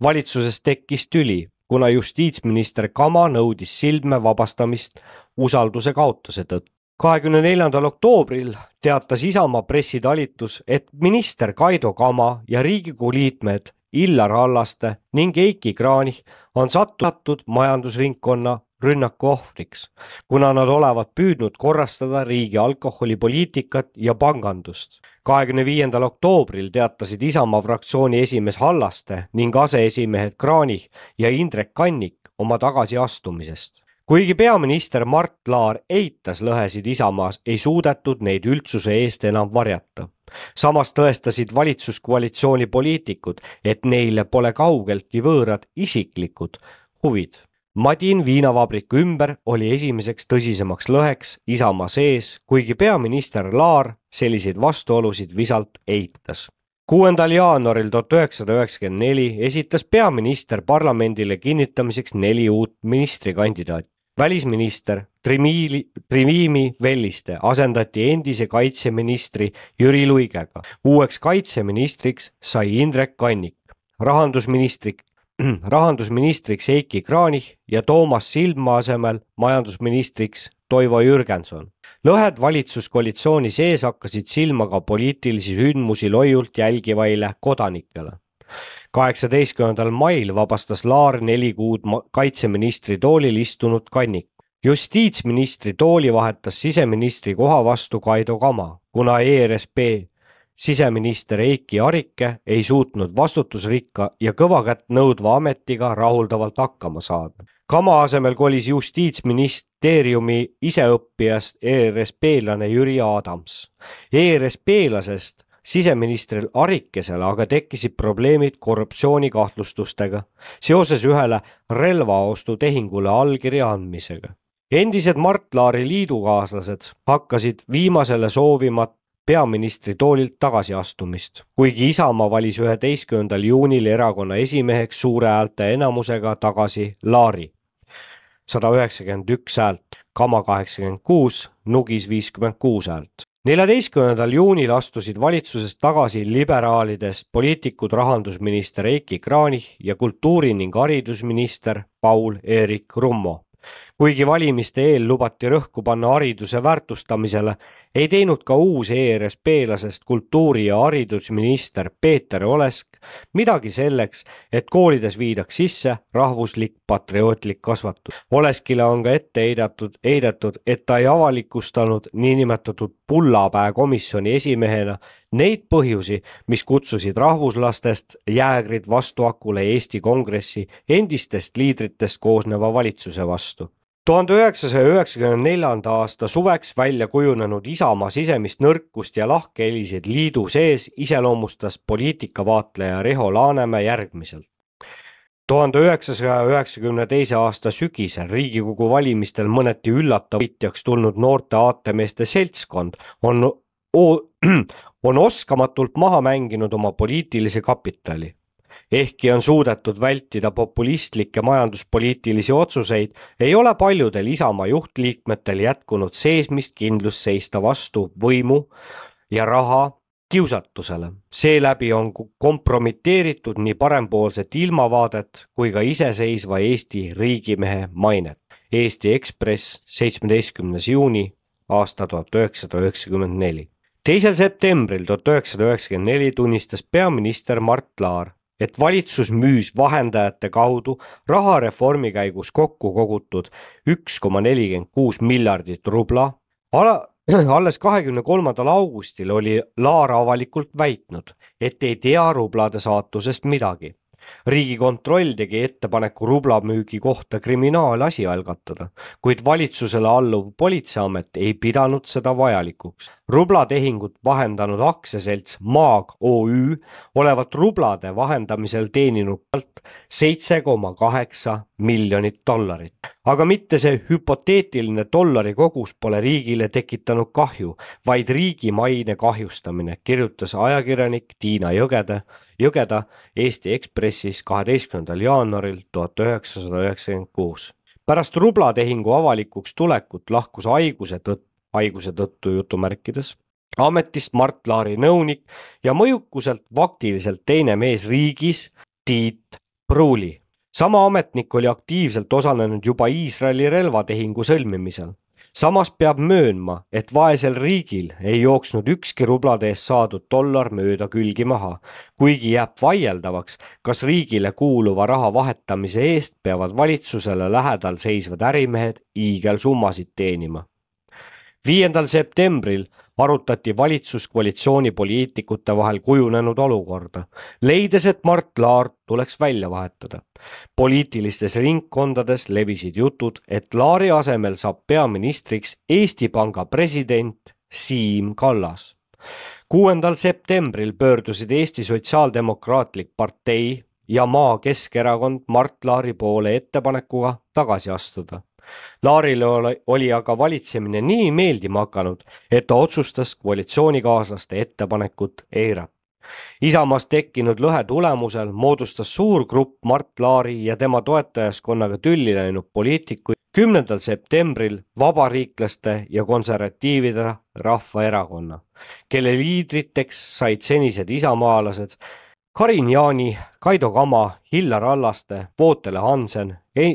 S2: valitsuses tekkis tüli, kuna justiitsminister Kama nõudis Sildmäe vabastamist usalduse kaotuse tõttu kahekümne neljandal oktoobril teatas Isamaa pressitalitus, et minister Kaido Kama ja Riigikogu liikmed Illar Hallaste ning Heiki Kranich on sattunud majandusringkonna rünnaku ohvriks, kuna nad olevat püüdnud korrastada riigi alkoholipoliitikat ja pangandust. kahekümne viiendal oktoobril teatasid Isamaa fraktsiooni esimees Hallaste ning aseesimehed Kranich ja Indrek Kannik oma tagasiastumisest kuigi peaminister Mart Laar eitas lõhesid Isamaas, ei suudetud neid üldsuse eest enam varjata. samas tõestasid valitsuskoalitsiooni poliitikud, et neile pole kaugeltki võõrad isiklikud huvid. Madin viinavabriku ümber oli esimeseks tõsisemaks lõheks Isamaa sees, kuigi peaminister Laar selliseid vastuolusid visalt eitas kuuendal jaanuaril tuhat üheksasada üheksakümmend neli esitas peaminister parlamendile kinnitamiseks neli uut ministrikandidaati välisminister Trimiili, Trimiimi Velliste asendati endise kaitseministri Jüri Luigega. uueks kaitseministriks sai Indrek Kannik, rahandusministrik, rahandusministriks Heiki Kranich ja Toomas Sildma asemel majandusministriks Toivo Jürgenson. lõhed valitsuskoalitsiooni sees hakkasid silma ka poliitilisi sündmusi loiult jälgivaile kodanikele kaheksateistkümnendal mail vabastas Laar neli kuud kaitseministri toolil istunud Kannik. justiitsministri tooli vahetas siseministri koha vastu Kaido Kama, kuna ERSP siseminister Eiki Arike ei suutnud vastutusrikka ja kõvakätt nõudva ametiga rahuldavalt hakkama saada. Kama asemel kolis justiitsministeeriumi iseõppijast ERSP-lane Jüri Adams. ERSP-lasest siseministril Arikesele aga tekkisid probleemid korruptsioonikahtlustustega seoses ühele relvaostutehingule allkirja andmisega. endised Mart Laari liidukaaslased hakkasid viimasele soovima peaministri toolilt tagasiastumist, kuigi Isamaa valis üheteistkümnendal juunil erakonna esimeheks suure häälte enamusega tagasi Laari. sada üheksakümmend üks häält, Kama kaheksakümmend kuus, Nugis viiskümmend kuus häält neljateistkümnendal juunil astusid valitsusest tagasi liberaalidest poliitikud rahandusminister Heiki Kranich ja kultuuri- ning haridusminister Paul-Eerik Rummo. kuigi valimiste eel lubati rõhku panna hariduse väärtustamisele, ei teinud ka uus ERSP-lasest kultuuri- ja haridusminister Peeter Olesk midagi selleks, et koolides viidaks sisse rahvuslik patriootlik kasvatus. Oleskile on ka ette heidatud, heidetud, et ta ei avalikustanud niinimetatud pullapäe komisjoni esimehena neid põhjusi, mis kutsusid rahvuslastest jäägrid vastuakule Eesti Kongressi endistest liidritest koosneva valitsuse vastu tuhande üheksasaja üheksakümne neljanda aasta suveks välja kujunenud Isamaa sisemist nõrkust ja lahkhelisid liidu sees iseloomustas poliitikavaatleja Reho Laanemäe järgmiselt tuhande üheksasaja üheksakümne teise aasta sügisel Riigikogu valimistel mõneti üllatav võitjaks tulnud noorte aatemeeste seltskond on, on oskamatult maha mänginud oma poliitilise kapitali ehkki on suudetud vältida populistlikke majanduspoliitilisi otsuseid, ei ole paljudel Isamaa juhtliikmetel jätkunud seesmist kindlust seista vastu võimu ja raha kiusatusele. seeläbi on kompromiteeritud nii parempoolset ilmavaadet kui ka iseseisva Eesti riigimehe mainet. Eesti Ekspress, seitsmeteistkümnes juuni aasta tuhat üheksasada üheksakümmend neli teisel septembril tuhat üheksasada üheksakümmend neli tunnistas peaminister Mart Laar, et valitsus müüs vahendajate kaudu raha reformi käigus kokku kogutud üks koma nelikümmend kuus miljardit rubla. ala, alles kahekümne kolmandal augustil oli Laar avalikult väitnud, et ei tea rublade saatusest midagi. riigikontroll tegi ettepaneku rubla müügi kohta kriminaalasi algatada, kuid valitsusele alluv politseiamet ei pidanud seda vajalikuks rublatehingut vahendanud aktsiaselts Maag OÜ olevat rublade vahendamisel teeninud pealt seitse koma kaheksa miljonit dollarit. aga mitte see hüpoteetiline dollari kogus pole riigile tekitanud kahju, vaid riigi maine kahjustamine, kirjutas ajakirjanik Tiina Jõgede, Jõgeda Eesti Ekspressis kaheteistkümnendal jaanuaril tuhat üheksasada üheksakümmend kuus pärast rublatehingu avalikuks tulekut lahkus haiguse tõttu haiguse tõttu jutumärkides, ametist Mart Laari nõunik ja mõjukuselt faktiliselt teine mees riigis, Tiit Pruuli. sama ametnik oli aktiivselt osalenud juba Iisraeli relvatehingu sõlmimisel. samas peab möönma, et vaesel riigil ei jooksnud ükski rublade eest saadud dollar mööda külgi maha, kuigi jääb vaieldavaks, kas riigile kuuluva raha vahetamise eest peavad valitsusele lähedal seisvad ärimehed hiigelsummasid teenima viiendal septembril arutati valitsuskoalitsiooni poliitikute vahel kujunenud olukorda, leides, et Mart Laar tuleks välja vahetada. poliitilistes ringkondades levisid jutud, et Laari asemel saab peaministriks Eesti Panga president Siim Kallas. kuuendal septembril pöördusid Eesti Sotsiaaldemokraatlik Partei ja Maa Keskerakond Mart Laari poole ettepanekuga tagasi astuda Laarile oli aga valitsemine nii meeldima hakanud, et ta otsustas koalitsioonikaaslaste ettepanekut eirata. Isamaast tekkinud lõhe tulemusel moodustas suur grupp Mart Laari ja tema toetajaskonnaga tülli läinud poliitikuid kümnendal septembril vabariiklaste ja konservatiivide rahvaerakonna, kelle liidriteks said senised isamaalased Karin Jaani, Kaido Kama, Hillar Allaste, Vootele Hansen,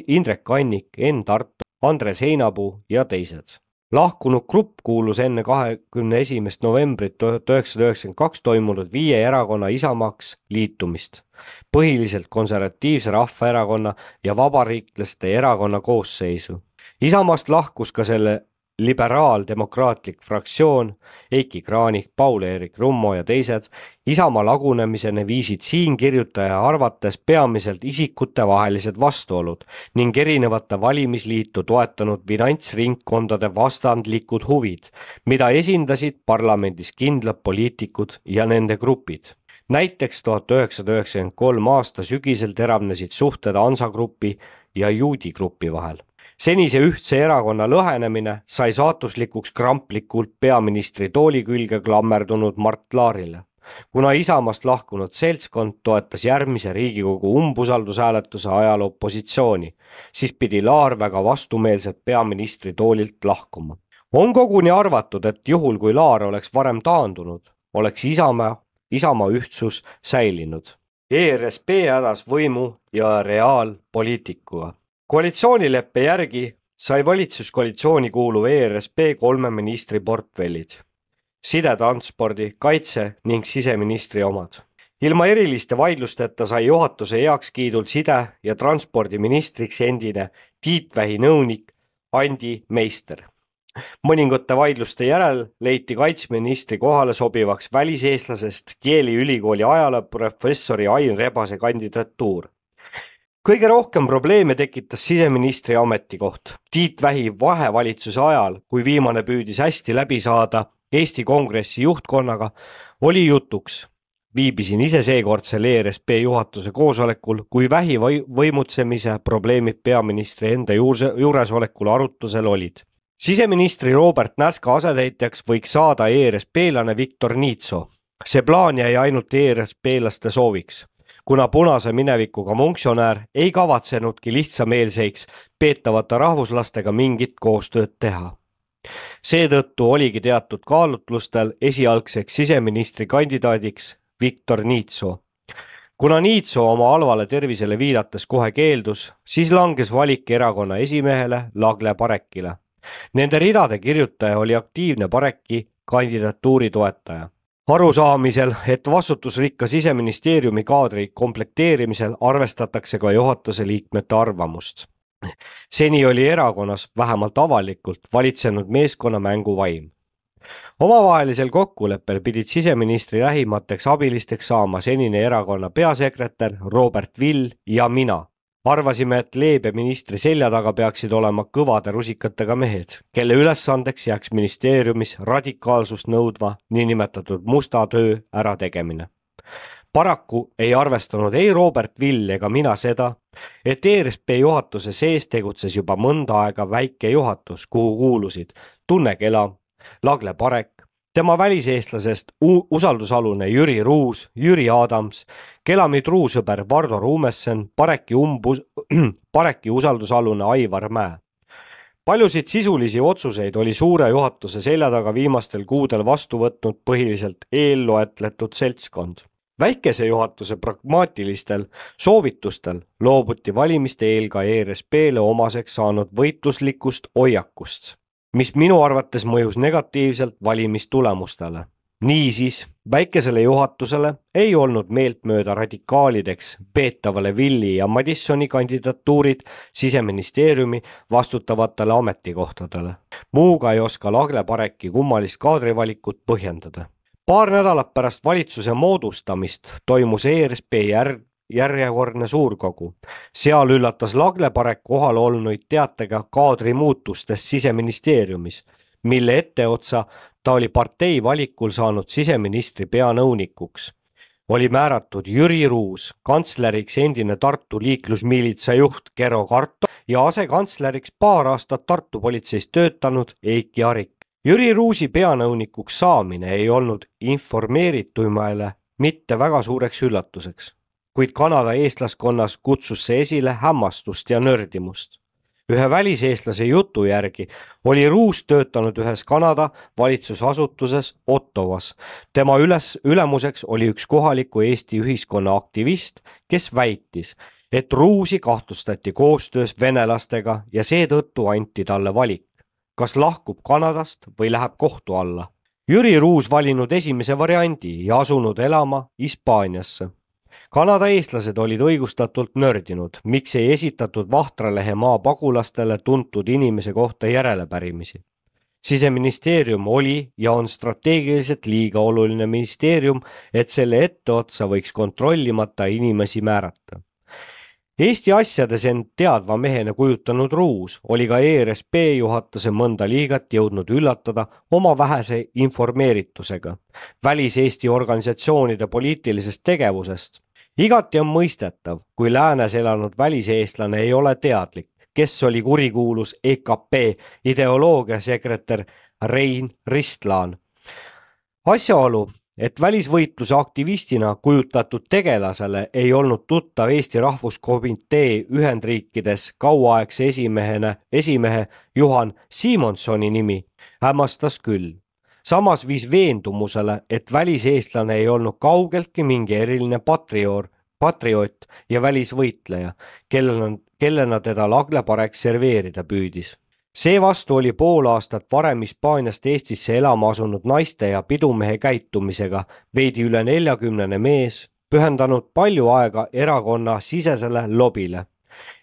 S2: Indrek Annik, Enn Tarto, Andres Heinapuu ja teised. lahkunud grupp kuulus enne kahekümne esimest novembrit tuhat üheksasada üheksakümmend kaks toimunud viie erakonna Isamaaks liitumist, põhiliselt Konservatiivse Rahvaerakonna ja Vabariiklaste Erakonna koosseisu Isamaast lahkus ka selle liberaaldemokraatlik fraktsioon, Heiki Kraanik, Paul-Eerik Rummo ja teised, Isamaa lagunemiseni viisid siin kirjutaja arvates peamiselt isikutevahelised vastuolud ning erinevate valimisliitu toetanud finantsringkondade vastandlikud huvid, mida esindasid parlamendis kindlad poliitikud ja nende grupid näiteks tuhat üheksasada üheksakümmend kolm aasta sügisel teravnesid suhted Hansa Grupi ja Juudi Grupi vahel senise ühtse erakonna lõhenemine sai saatuslikuks kramplikult peaministri tooli külge klammerdunud Mart Laarile, kuna Isamaast lahkunud seltskond toetas järgmise Riigikogu umbusaldushääletuse ajal opositsiooni, siis pidi Laar väga vastumeelselt peaministri toolilt lahkuma. on koguni arvatud, et juhul, kui Laar oleks varem taandunud, oleks Isamaa, Isamaa ühtsus säilinud. ERSP hädas võimu ja reaalpoliitikuga koalitsioonileppe järgi sai valitsuskoalitsiooni kuuluv ERSP kolme ministri portfellid, sidetranspordi, kaitse ning siseministri omad. ilma eriliste vaidlusteta sai juhatuse heakskiidul side- ja transpordiministriks endine Tiit Vähi nõunik Andi Meister. mõningate vaidluste järel leiti kaitseministri kohale sobivaks väliseestlasest Kieli ülikooli ajalooprofessori Ain Rebase kandidatuur kõige rohkem probleeme tekitas siseministri ametikoht Tiit Vähi vahevalitsuse ajal, kui viimane püüdis hästi läbi saada Eesti Kongressi juhtkonnaga, oli jutuks. viibisin ise seekord selle ERSP juhatuse koosolekul, kui Vähi võimutsemise probleemid peaministri enda juurde, juuresolekul arutlusel olid. siseministri Robert Närska asetäitjaks võiks saada ERSP-lane Viktor Niitso. see plaan jäi ainult ERSP-laste sooviks kuna punase minevikuga munktsionäär ei kavatsenudki lihtsameelseiks peetavate rahvuslastega mingit koostööd teha. seetõttu oligi teatud kaalutlustel esialgseks siseministrikandidaadiks Viktor Niitsoo. kuna Niitsoo oma halvale tervisele viidates kohe keeldus, siis langes valik erakonna esimehele Lagle Parekile Nende ridade kirjutaja oli aktiivne Pareki kandidatuuri toetaja arusaamisel, et vastutusrikka siseministeeriumi kaadri komplekteerimisel arvestatakse ka juhatuse liikmete arvamust. seni oli erakonnas vähemalt avalikult valitsenud meeskonnamängu vaim. omavahelisel kokkuleppel pidid siseministri lähimateks abilisteks saama senine erakonna peasekretär Robert Vill ja mina arvasime, et leebe ministri selja taga peaksid olema kõvade rusikatega mehed, kelle ülesandeks jääks ministeeriumis radikaalsust nõudva niinimetatud musta töö ärategemine. paraku ei arvestanud ei Robert Vill ega mina seda, et ERSP juhatuse sees tegutses juba mõnda aega väike juhatus, kuhu kuulusid Tunne Kela, Lagle Parek, tema väliseestlasest usaldusalune Jüri Ruus, Jüri Adams, Kelami truusõber Vardo Ruumessen, Pareki umbus, Pareki usaldusalune Aivar Mäe. paljusid sisulisi otsuseid oli suure juhatuse selja taga viimastel kuudel vastu võtnud põhiliselt eelloetletud seltskond. väikese juhatuse pragmaatilistel soovitustel loobuti valimiste eel ka ERSP-le omaseks saanud võitluslikust hoiakust mis minu arvates mõjus negatiivselt valimistulemustele. niisiis, väikesele juhatusele ei olnud meeltmööda radikaalideks peetavale Villi ja Madissoni kandidatuurid siseministeeriumi vastutavatele ametikohtadele. muuga ei oska Lagle Pareki kummalist kaadrivalikut põhjendada paar nädalat pärast valitsuse moodustamist toimus ERSP järg järjekordne suurkogu. seal üllatas Lagleparek kohal olnuid teatega kaadrimuutustest siseministeeriumis, mille etteotsa ta oli partei valikul saanud siseministri peanõunikuks. oli määratud Jüri Ruus, kantsleriks endine Tartu liiklusmiilitsa juht Gero Karto ja asekantsleriks paar aastat Tartu politseis töötanud Eiki Arik. Jüri Ruusi peanõunikuks saamine ei olnud informeerituimale mitte väga suureks üllatuseks kuid Kanada eestlaskonnas kutsus see esile hämmastust ja nördimust. ühe väliseestlase jutu järgi oli Ruus töötanud ühes Kanada valitsusasutuses Ottawas. tema üles, ülemuseks oli üks kohaliku Eesti ühiskonna aktivist, kes väitis, et Ruusi kahtlustati koostöös venelastega ja seetõttu anti talle valik, kas lahkub Kanadast või läheb kohtu alla. Jüri Ruus valinud esimese variandi ja asunud elama Hispaaniasse Kanada eestlased olid õigustatult nördinud, miks ei esitatud Vahtralehe maa pagulastele tuntud inimese kohta järelepärimisi. siseministeerium oli ja on strateegiliselt liiga oluline ministeerium, et selle etteotsa võiks kontrollimata inimesi määrata. Eesti asjades end teadva mehena kujutanud Ruus oli ka ERSP juhatuse mõnda liigat jõudnud üllatada oma vähese informeeritusega väliseesti organisatsioonide poliitilisest tegevusest igati on mõistetav, kui läänes elanud väliseestlane ei ole teadlik, kes oli kurikuulus EKP ideoloogiasekretär Rein Ristlaan. asjaolu, et välisvõitluse aktivistina kujutatud tegelasele ei olnud tuttav Eesti Rahvuskomitee Ühendriikides kauaaegse esimehena esimehe Juhan Siimonsoni nimi, hämmastas küll samas viis veendumusele, et väliseestlane ei olnud kaugeltki mingi eriline patrioor, patrioot ja välisvõitleja, kellel, kellena teda laglepareks serveerida püüdis seevastu oli pool aastat varem Hispaaniast Eestisse elama asunud naiste ja pidumehe käitumisega veidi üle neljakümnene mees pühendanud palju aega erakonna sisesele lobile.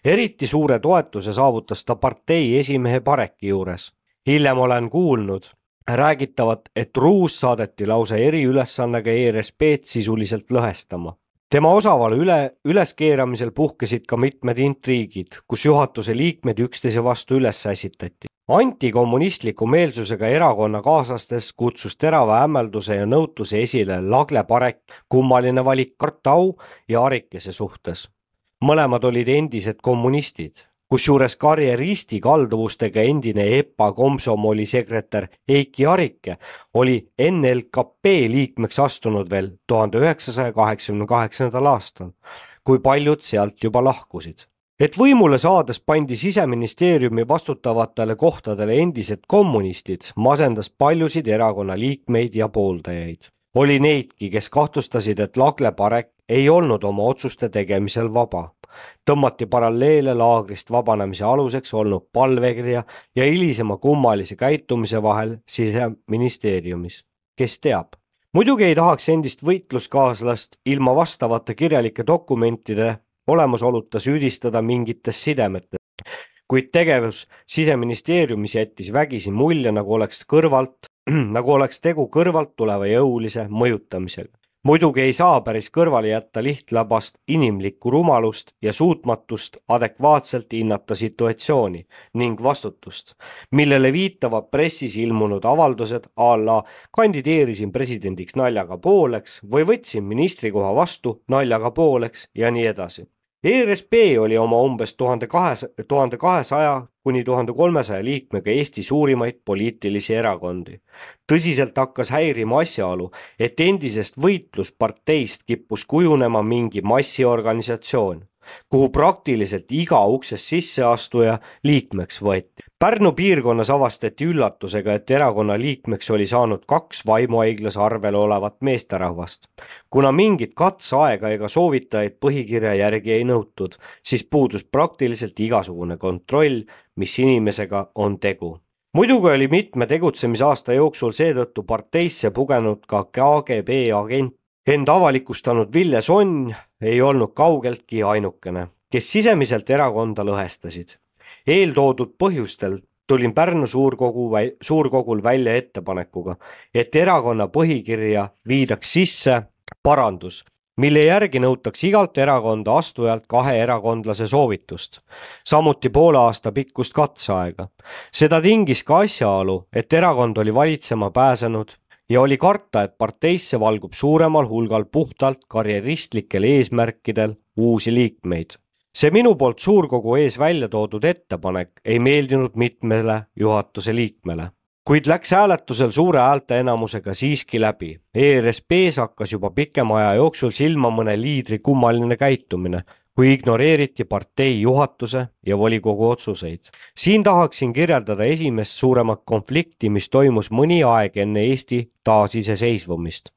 S2: eriti suure toetuse saavutas ta partei esimehe Pareki juures. hiljem olen kuulnud, räägitavat, et Ruus saadeti lausa eriülesannega ERSP-d sisuliselt lõhestama. tema osavale üle, üleskeeramisel puhkesid ka mitmed intriigid, kus juhatuse liikmed üksteise vastu üles äsitati. antikommunistliku meelsusega erakonnakaaslastes kutsus terava ämmelduse ja nõutuse esile Lagle Parek kummaline valik Kartau ja Arikese suhtes. mõlemad olid endised kommunistid kusjuures karjeristi kalduvustega endine EPA komsomoli sekretär Heiki Arike oli NLKP liikmeks astunud veel tuhande üheksasaja kaheksakümne kaheksandal aastal, kui paljud sealt juba lahkusid et võimule saades pandi siseministeeriumi vastutavatele kohtadele endised kommunistid, masendas paljusid erakonna liikmeid ja pooldajaid. oli neidki, kes kahtlustasid, et Lagle Parek ei olnud oma otsuste tegemisel vaba tõmmati paralleele laagrist vabanemise aluseks olnud palvekirja ja hilisema kummalise käitumise vahel siseministeeriumis. kes teab? muidugi ei tahaks endist võitluskaaslast ilma vastavate kirjalike dokumentide olemasoluta süüdistada mingites sidemetes, kuid tegevus siseministeeriumis jättis vägisi mulje, nagu oleks kõrvalt, nagu oleks tegu kõrvalt tuleva jõulise mõjutamisega muidugi ei saa päris kõrvale jätta lihtlabast inimlikku rumalust ja suutmatust adekvaatselt hinnata situatsiooni ning vastutust, millele viitavad pressis ilmunud avaldused a la kandideerisin presidendiks naljaga pooleks või võtsin ministrikoha vastu naljaga pooleks ja nii edasi ERSP oli oma umbes tuhande kahesaja, tuhande kahesaja kuni tuhande kolmesaja liikmega Eesti suurimaid poliitilisi erakondi. tõsiselt hakkas häirima asjaolu, et endisest võitlusparteist kippus kujunema mingi massiorganisatsioon, kuhu praktiliselt iga uksest sisseastuja liikmeks võeti. Pärnu piirkonnas avastati üllatusega, et erakonna liikmeks oli saanud kaks vaimuhaiglas arvel olevat meesterahvast. kuna mingit katseaega ega soovitajaid põhikirja järgi ei nõutud, siis puudus praktiliselt igasugune kontroll, mis inimesega on tegu. muidugi oli mitme tegutsemisaasta jooksul seetõttu parteisse pugenud ka KGB agent. end avalikustanud Ville Sonn ei olnud kaugeltki ainukene, kes sisemiselt erakonda lõhestasid eeltoodud põhjustel tulin Pärnu suurkogu, suurkogul välja ettepanekuga, et erakonna põhikirja viidaks sisse parandus, mille järgi nõutaks igalt erakonda astujalt kahe erakondlase soovitust, samuti poole aasta pikkust katseaega. seda tingis ka asjaolu, et erakond oli valitsema pääsenud ja oli karta, et parteisse valgub suuremal hulgal puhtalt karjeristlikel eesmärkidel uusi liikmeid see minu poolt suurkogu ees välja toodud ettepanek ei meeldinud mitmele juhatuse liikmele, kuid läks hääletusel suure häälteenamusega siiski läbi. ERSP-s hakkas juba pikema aja jooksul silma mõne liidri kummaline käitumine, kui ignoreeriti partei juhatuse ja volikogu otsuseid. siin tahaksin kirjeldada esimest suuremat konflikti, mis toimus mõni aeg enne Eesti taasiseseisvumist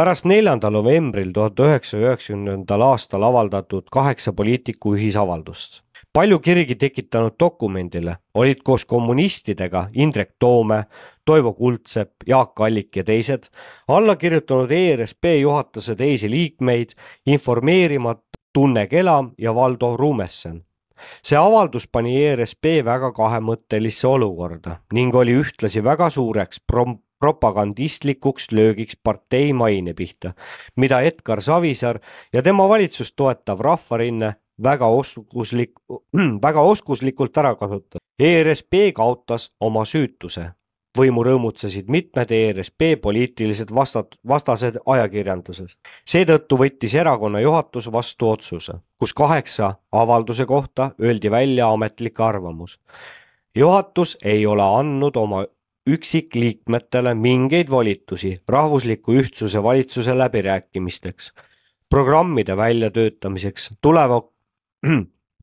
S2: pärast neljandal novembril tuhat üheksasaja üheksakümnendal aastal avaldatud kaheksa poliitiku ühisavaldust. palju kirgi tekitanud dokumendile olid koos kommunistidega Indrek Toome, Toivo Kuldsepp, Jaak Allik ja teised alla kirjutanud ERSP juhatuse teisi liikmeid informeerima Tunne Kelam ja Valdo Ruumessen see avaldus pani ERSP väga kahemõttelisse olukorda ning oli ühtlasi väga suureks prom-, propagandistlikuks löögiks partei maine pihta, mida Edgar Savisaar ja tema valitsust toetav Rahvarinne väga oskuslik, väga oskuslikult ära kasutas. ERSP kaotas oma süütuse. võimu rõõmutsesid mitmed ERSP poliitilised vastat-, vastased ajakirjanduses. seetõttu võttis erakonna juhatus vastu otsuse, kus kaheksa avalduse kohta öeldi välja ametlik arvamus. juhatus ei ole andnud oma üksikliikmetele mingeid volitusi rahvusliku ühtsuse valitsuse läbirääkimisteks, programmide väljatöötamiseks, tuleva,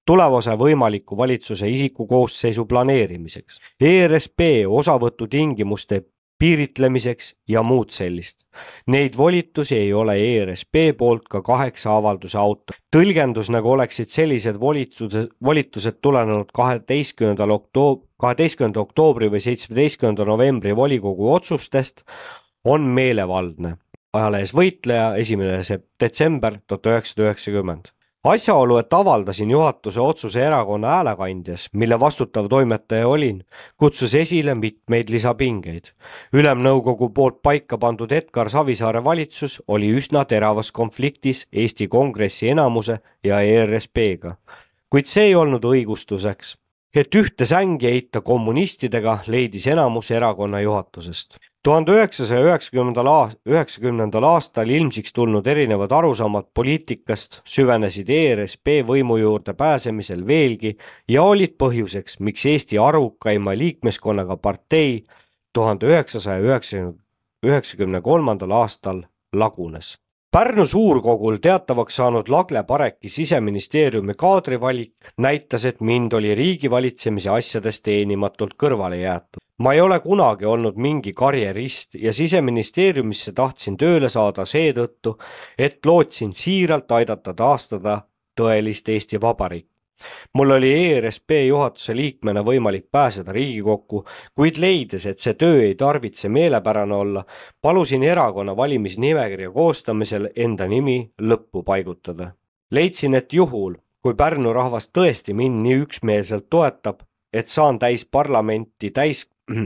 S2: tulevase võimaliku valitsuse isiku koosseisu planeerimiseks, ERSP osavõtu tingimuste piiritlemiseks ja muud sellist. Neid volitusi ei ole ERSP poolt ka kaheksa avalduse autor. tõlgendus, nagu oleksid sellised volitused, volitused tulenenud kaheteistkümnendal oktoob-, kaheteistkümnenda oktoobri või seitsmeteistkümnenda novembri volikogu otsustest, on meelevaldne. ajalehes Võitleja, esimene detsember tuhat üheksasada üheksakümmend asjaolu, et avaldasin juhatuse otsuse erakonna häälekandjas, mille vastutav toimetaja olin, kutsus esile mitmeid lisapingeid. ülemnõukogu poolt paika pandud Edgar Savisaare valitsus oli üsna teravas konfliktis Eesti Kongressi enamuse ja ERSP-ga, kuid see ei olnud õigustuseks et ühte sängi heita kommunistidega, leidis enamus erakonna juhatusest. tuhande üheksasaja üheksakümnendal aast-, üheksakümnendal aastal ilmsiks tulnud erinevad arusaamad poliitikast süvenesid ERSP võimu juurde pääsemisel veelgi ja olid põhjuseks, miks Eesti arukaima liikmeskonnaga partei tuhande üheksasaja üheksakümne, üheksakümne kolmandal aastal lagunes Pärnu suurkogul teatavaks saanud Lagle Pareki siseministeeriumi kaadrivalik näitas, et mind oli riigivalitsemise asjades teenimatult kõrvale jäetud. ma ei ole kunagi olnud mingi karjerist ja siseministeeriumisse tahtsin tööle saada seetõttu, et lootsin siiralt aidata taastada tõelist Eesti Vabariiki mul oli ERSP juhatuse liikmena võimalik pääseda Riigikokku, kuid leides, et see töö ei tarvitse meelepärane olla, palusin erakonna valimisnimekirja koostamisel enda nimi lõppu paigutada. leidsin, et juhul, kui Pärnu rahvas tõesti mind nii üksmeelselt toetab, et saan täis parlamenti täis,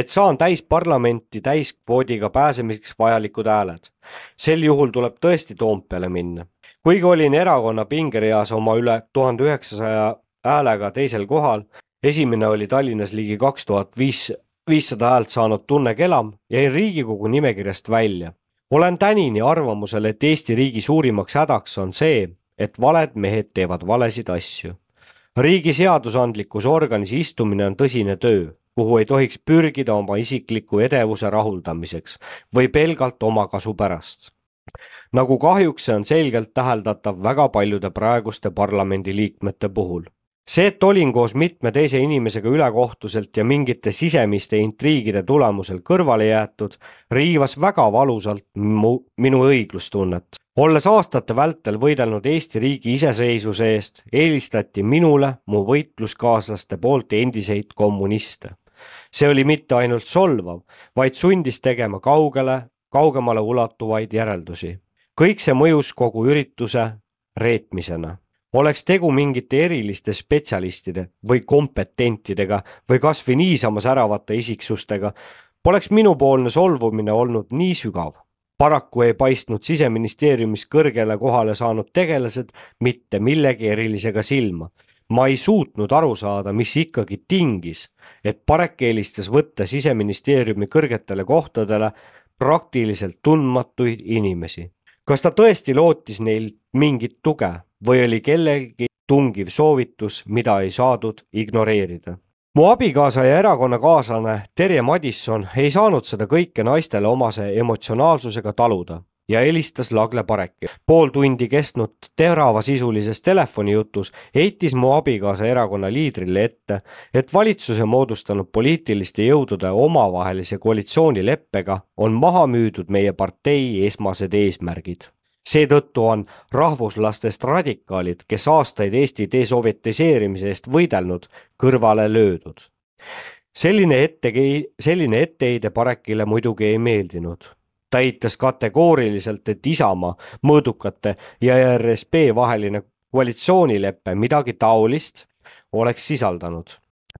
S2: et saan täis parlamenti täiskvoodiga pääsemiseks vajalikud hääled. sel juhul tuleb tõesti Toompeale minna kuigi olin erakonna pingereas oma üle tuhande üheksasaja häälega teisel kohal, esimene oli Tallinnas ligi kaks tuhat viis, viissada häält saanud Tunne Kelam, jäi Riigikogu nimekirjast välja. olen tänini arvamusel, et Eesti riigi suurimaks hädaks on see, et valed mehed teevad valesid asju. riigi seadusandlikus organis istumine on tõsine töö, kuhu ei tohiks pürgida oma isikliku edevuse rahuldamiseks või pelgalt omakasu pärast nagu kahjuks see on selgelt täheldatav väga paljude praeguste parlamendiliikmete puhul. see, et olin koos mitme teise inimesega ülekohtuselt ja mingite sisemiste intriigide tulemusel kõrvale jäetud, riivas väga valusalt mu, minu õiglustunnet. olles aastate vältel võidelnud Eesti riigi iseseisvuse eest, eelistati minule mu võitluskaaslaste poolt endiseid kommuniste see oli mitte ainult solvav, vaid sundis tegema kaugele kaugemale ulatuvaid järeldusi. kõik see mõjus kogu ürituse reetmisena. oleks tegu mingite eriliste spetsialistide või kompetentidega või kasvõi niisama säravate isiksustega, poleks minupoolne solvumine olnud nii sügav. paraku ei paistnud siseministeeriumis kõrgele kohale saanud tegelased mitte millegi erilisega silma ma ei suutnud aru saada, mis ikkagi tingis, et Parek eelistas võtta siseministeeriumi kõrgetele kohtadele praktiliselt tundmatuid inimesi. kas ta tõesti lootis neilt mingit tuge või oli kellelgi tungiv soovitus, mida ei saadud ignoreerida? mu abikaasa ja erakonnakaaslane Terje Madisson ei saanud seda kõike naistele omase emotsionaalsusega taluda ja helistas Lagle Pareki. pool tundi kestnud teravasisulises telefonijutus heitis mu abikaasa erakonna liidrile ette, et valitsuse moodustanud poliitiliste jõudude omavahelise koalitsioonileppega on maha müüdud meie partei esmased eesmärgid seetõttu on rahvuslastest radikaalid, kes aastaid Eesti desovjetiseerimise eest võidelnud, kõrvale löödud. selline ettegi-, selline etteheide Parekile muidugi ei meeldinud ta eitas kategooriliselt, et Isamaa, mõõdukate ja RSP vaheline koalitsioonilepe midagi taolist oleks sisaldanud.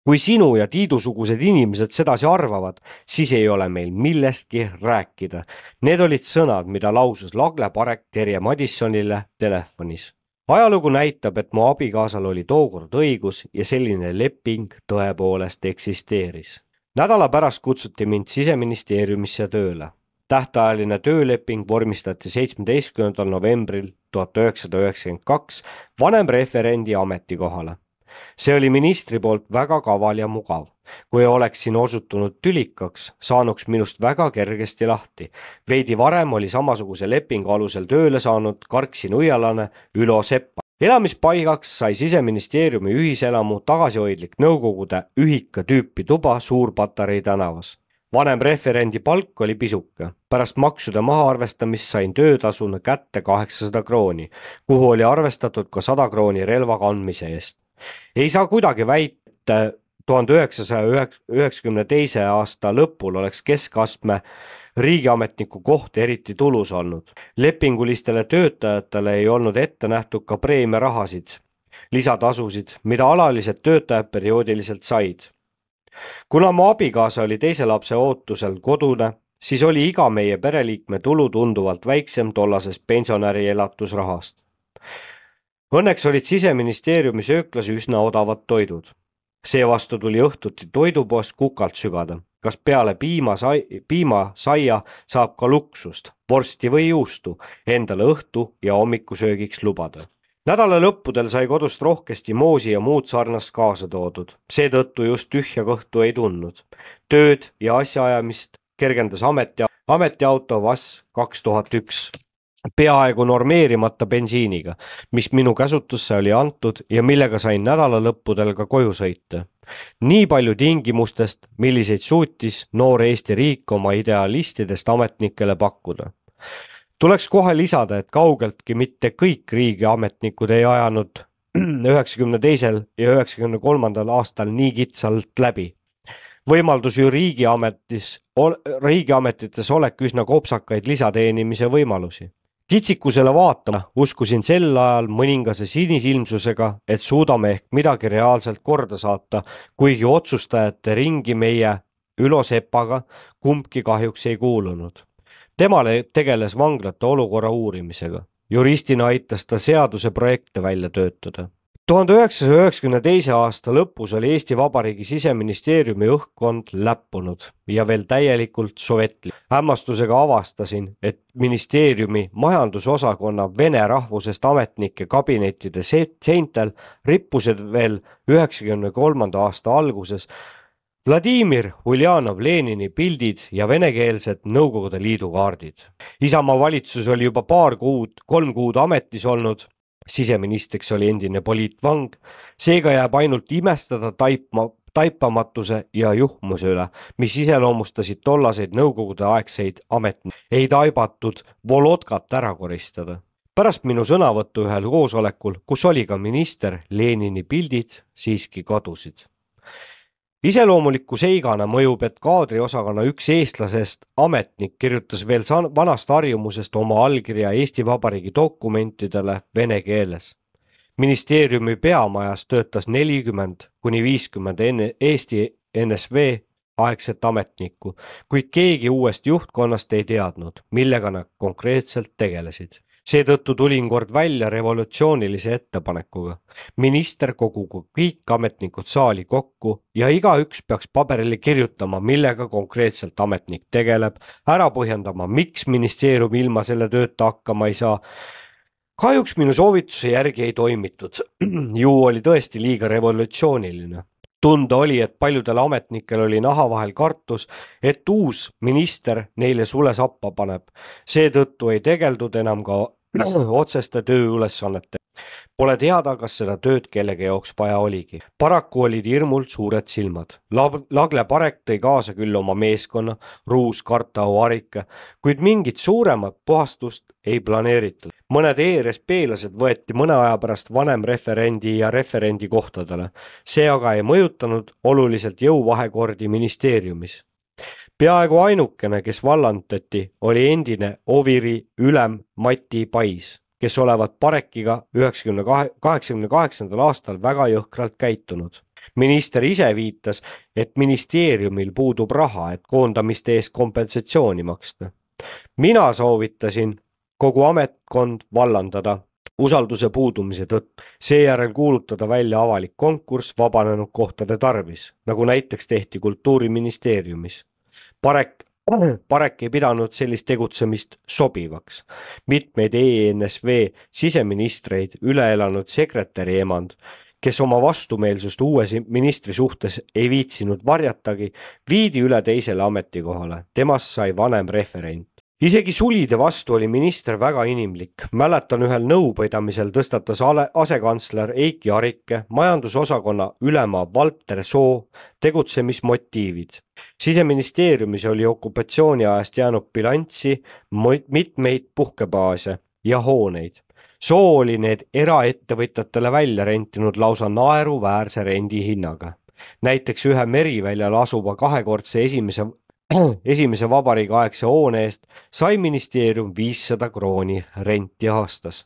S2: kui sinu ja Tiidu-sugused inimesed sedasi arvavad, siis ei ole meil millestki rääkida. Need olid sõnad, mida lausus Lagle Parek Terje Madissonile telefonis. ajalugu näitab, et mu abikaasal oli tookord õigus ja selline leping tõepoolest eksisteeris nädala pärast kutsuti mind siseministeeriumisse tööle tähtajaline tööleping vormistati seitsmeteistkümnendal novembril tuhat üheksasada üheksakümmend kaks vanemreferendi ametikohale. see oli ministri poolt väga kaval ja mugav. kui oleksin osutunud tülikaks, saanuks minust väga kergesti lahti. veidi varem oli samasuguse lepingu alusel tööle saanud Karksi nuialane Ülo Sepp elamispaigaks sai siseministeeriumi ühiselamu tagasihoidlik Nõukogude ühika tüüpi tuba Suur-Patarei tänavas vanem referendi palk oli pisuke. pärast maksude mahaarvestamist sain töötasuna kätte kaheksasada krooni, kuhu oli arvestatud ka sada krooni relva kandmise eest. ei saa kuidagi väita, tuhande üheksasaja üheksakümne teise aasta lõpul oleks keskastme riigiametniku koht eriti tulus olnud. lepingulistele töötajatele ei olnud ette nähtud ka preemiarahasid, lisatasusid, mida alalised töötajad perioodiliselt said kuna mu abikaasa oli teise lapse ootusel kodune, siis oli iga meie pereliikme tulu tunduvalt väiksem tollasest pensionäri elatusrahast. Õnneks olid siseministeeriumi sööklas üsna odavad toidud. seevastu tuli õhtuti toidupoest kukalt sügada, kas peale piima sai, piimasaia saab ka luksust, vorsti või juustu endale õhtu ja hommikusöögiks lubada nädalalõppudel sai kodust rohkesti moosi ja muud sarnast kaasa toodud, seetõttu just tühja kõhtu ei tundnud. tööd ja asjaajamist kergendas ameti, ametiauto VAS kaks tuhat üks peaaegu normeerimata bensiiniga, mis minu käsutusse oli antud ja millega sain nädalalõppudel ka koju sõita. nii palju tingimustest, milliseid suutis noor Eesti riik oma idealistidest ametnikele pakkuda tuleks kohe lisada, et kaugeltki mitte kõik riigiametnikud ei ajanud üheksakümne teisel ja üheksakümne kolmandal aastal nii kitsalt läbi. võimaldus ju riigiametis, riigiametites olek üsna kopsakaid lisateenimise võimalusi. kitsikusele vaatama uskusin sel ajal mõningase sinisilmsusega, et suudame ehk midagi reaalselt korda saata, kuigi otsustajate ringi meie Ülo Sepaga kumbki kahjuks ei kuulunud temale tegeles vanglate olukorra uurimisega. juristina aitas ta seaduse projekte välja töötada. tuhande üheksasaja üheksakümne teise aasta lõpus oli Eesti Vabariigi siseministeeriumi õhkkond läppunud ja veel täielikult sovetlik. hämmastusega avastasin, et ministeeriumi majandusosakonna vene rahvusest ametnike kabinettide seintel rippusid veel üheksakümne kolmanda aasta alguses Vladimir Uljanov Lenini pildid ja venekeelsed Nõukogude Liidu kaardid. Isamaa valitsus oli juba paar kuud, kolm kuud ametis olnud, siseministriks oli endine poliitvang, seega jääb ainult imestada taipma, taipamatuse ja juhmuse üle, mis iseloomustasid tollaseid nõukogudeaegseid amet-, ei taibatud Volodkat ära koristada pärast minu sõnavõttu ühel koosolekul, kus oli ka minister, Lenini pildid siiski kadusid iseloomuliku seigana mõjub, et kaadriosakonna üks eestlasest ametnik kirjutas veel vanast harjumusest oma allkirja Eesti Vabariigi dokumentidele vene keeles. ministeeriumi peamajas töötas nelikümmend kuni viiskümmend enne Eesti NSV aegset ametnikku, kuid keegi uuest juhtkonnast ei teadnud, millega nad konkreetselt tegelesid seetõttu tulin kord välja revolutsioonilise ettepanekuga. minister kogugu kõik ametnikud saali kokku ja igaüks peaks paberile kirjutama, millega konkreetselt ametnik tegeleb, ära põhjendama, miks ministeerium ilma selle tööta hakkama ei saa kahjuks minu soovituse järgi ei toimitud. ju oli tõesti liiga revolutsiooniline tunda oli, et paljudel ametnikel oli naha vahel kartus, et uus minister neile sule sappa paneb. seetõttu ei tegeldud enam ka otseste tööülesannetega. Pole teada, kas seda tööd kellegi jaoks vaja oligi. paraku olid hirmult suured silmad. Lagle Parek tõi kaasa küll oma meeskonna, Ruus, Kartau, Arike, kuid mingit suuremat puhastust ei planeeritud. mõned ERSP-lased võeti mõne aja pärast vanemreferendi ja referendi kohtadele. see aga ei mõjutanud oluliselt jõuvahekordi ministeeriumis peaaegu ainukene, kes vallandati, oli endine Oviri ülem Mati Pais kes olevat Parekiga üheksakümne kahe, kaheksakümne kaheksandal aastal väga jõhkralt käitunud. minister ise viitas, et ministeeriumil puudub raha, et koondamiste eest kompensatsiooni maksta. mina soovitasin kogu ametkond vallandada usalduse puudumise tõttu, seejärel kuulutada välja avalik konkurss vabanenud kohtade tarvis, nagu näiteks tehti Kultuuriministeeriumis. Parek Parek ei pidanud sellist tegutsemist sobivaks. mitmeid ENSV siseministreid üle elanud sekretäri emand, kes oma vastumeelsust uue ministri suhtes ei viitsinud varjatagi, viidi üle teisele ametikohale, temast sai vanem referent isegi sulide vastu oli minister väga inimlik. mäletan ühel nõupidamisel tõstatas ale, asekantsler Eiki Arike majandusosakonna ülema Valter Soo tegutsemismotiivid. siseministeeriumis oli okupatsiooni ajast jäänud bilanssi mitmeid puhkebaase ja hooneid. Soo oli need eraettevõtjatele välja rentinud lausa naeruväärse rendihinnaga näiteks ühe Meriväljal asuva kahekordse esimese Oh. esimese vabariigi aegse hoone eest sai ministeerium viissada krooni renti aastas.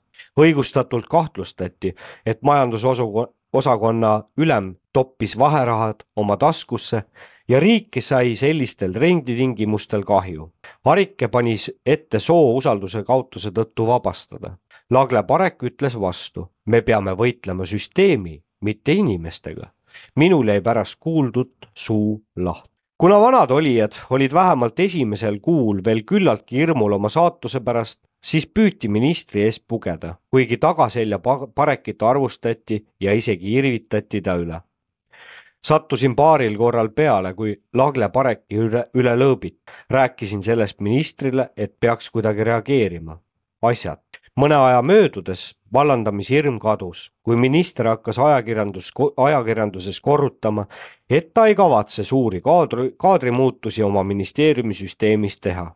S2: õigustatult kahtlustati, et majandusosakonna ülem toppis vaherahad oma taskusse ja riiki sai sellistel renditingimustel kahju. Arike pani ette soo usalduse kaotuse tõttu vabastada. Lagle Parek ütles vastu, me peame võitlema süsteemi, mitte inimestega. minul jäi pärast kuuldut suu lahti kuna vanad olijad olid vähemalt esimesel kuul veel küllaltki hirmul oma saatuse pärast, siis püüti ministri ees pugeda, kuigi tagaselja parekit arvustati ja isegi irvitati ta üle. sattusin paaril korral peale, kui Lagle pareki üle, üle lõõbiti. rääkisin sellest ministrile, et peaks kuidagi reageerima. asjad mõne aja möödudes vallandamishirm kadus, kui minister hakkas ajakirjandus, ajakirjanduses korrutama, et ta ei kavatse suuri kaadri, kaadrimuutusi oma ministeeriumi süsteemis teha.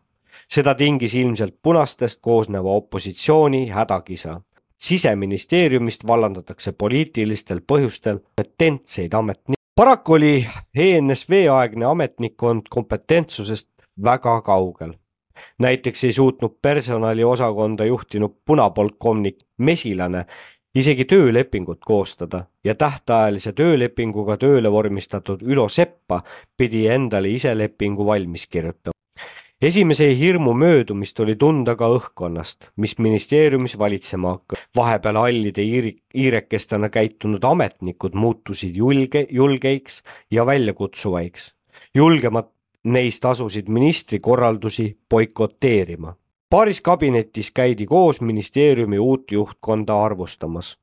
S2: seda tingis ilmselt punastest koosneva opositsiooni hädakisa. siseministeeriumist vallandatakse poliitilistel põhjustel kompetentseid ametnikke. paraku oli ENSV aegne ametnikkond kompetentsusest väga kaugel näiteks ei suutnud personaliosakonda juhtinud punapolkovnik Mesilane isegi töölepingut koostada ja tähtajalise töölepinguga tööle vormistatud Ülo Seppa pidi endale ise lepingu valmis kirjutama. esimese hirmu möödumist oli tunda ka õhkkonnast, mis ministeeriumis valitsema hakkas. vahepeal hallide iiri-, iirekestena käitunud ametnikud muutusid julge, julgeiks ja väljakutsuvaiks. julgemad Neist asusid ministri korraldusi boikoteerima. paaris kabinetis käidi koos ministeeriumi uut juhtkonda arvustamas.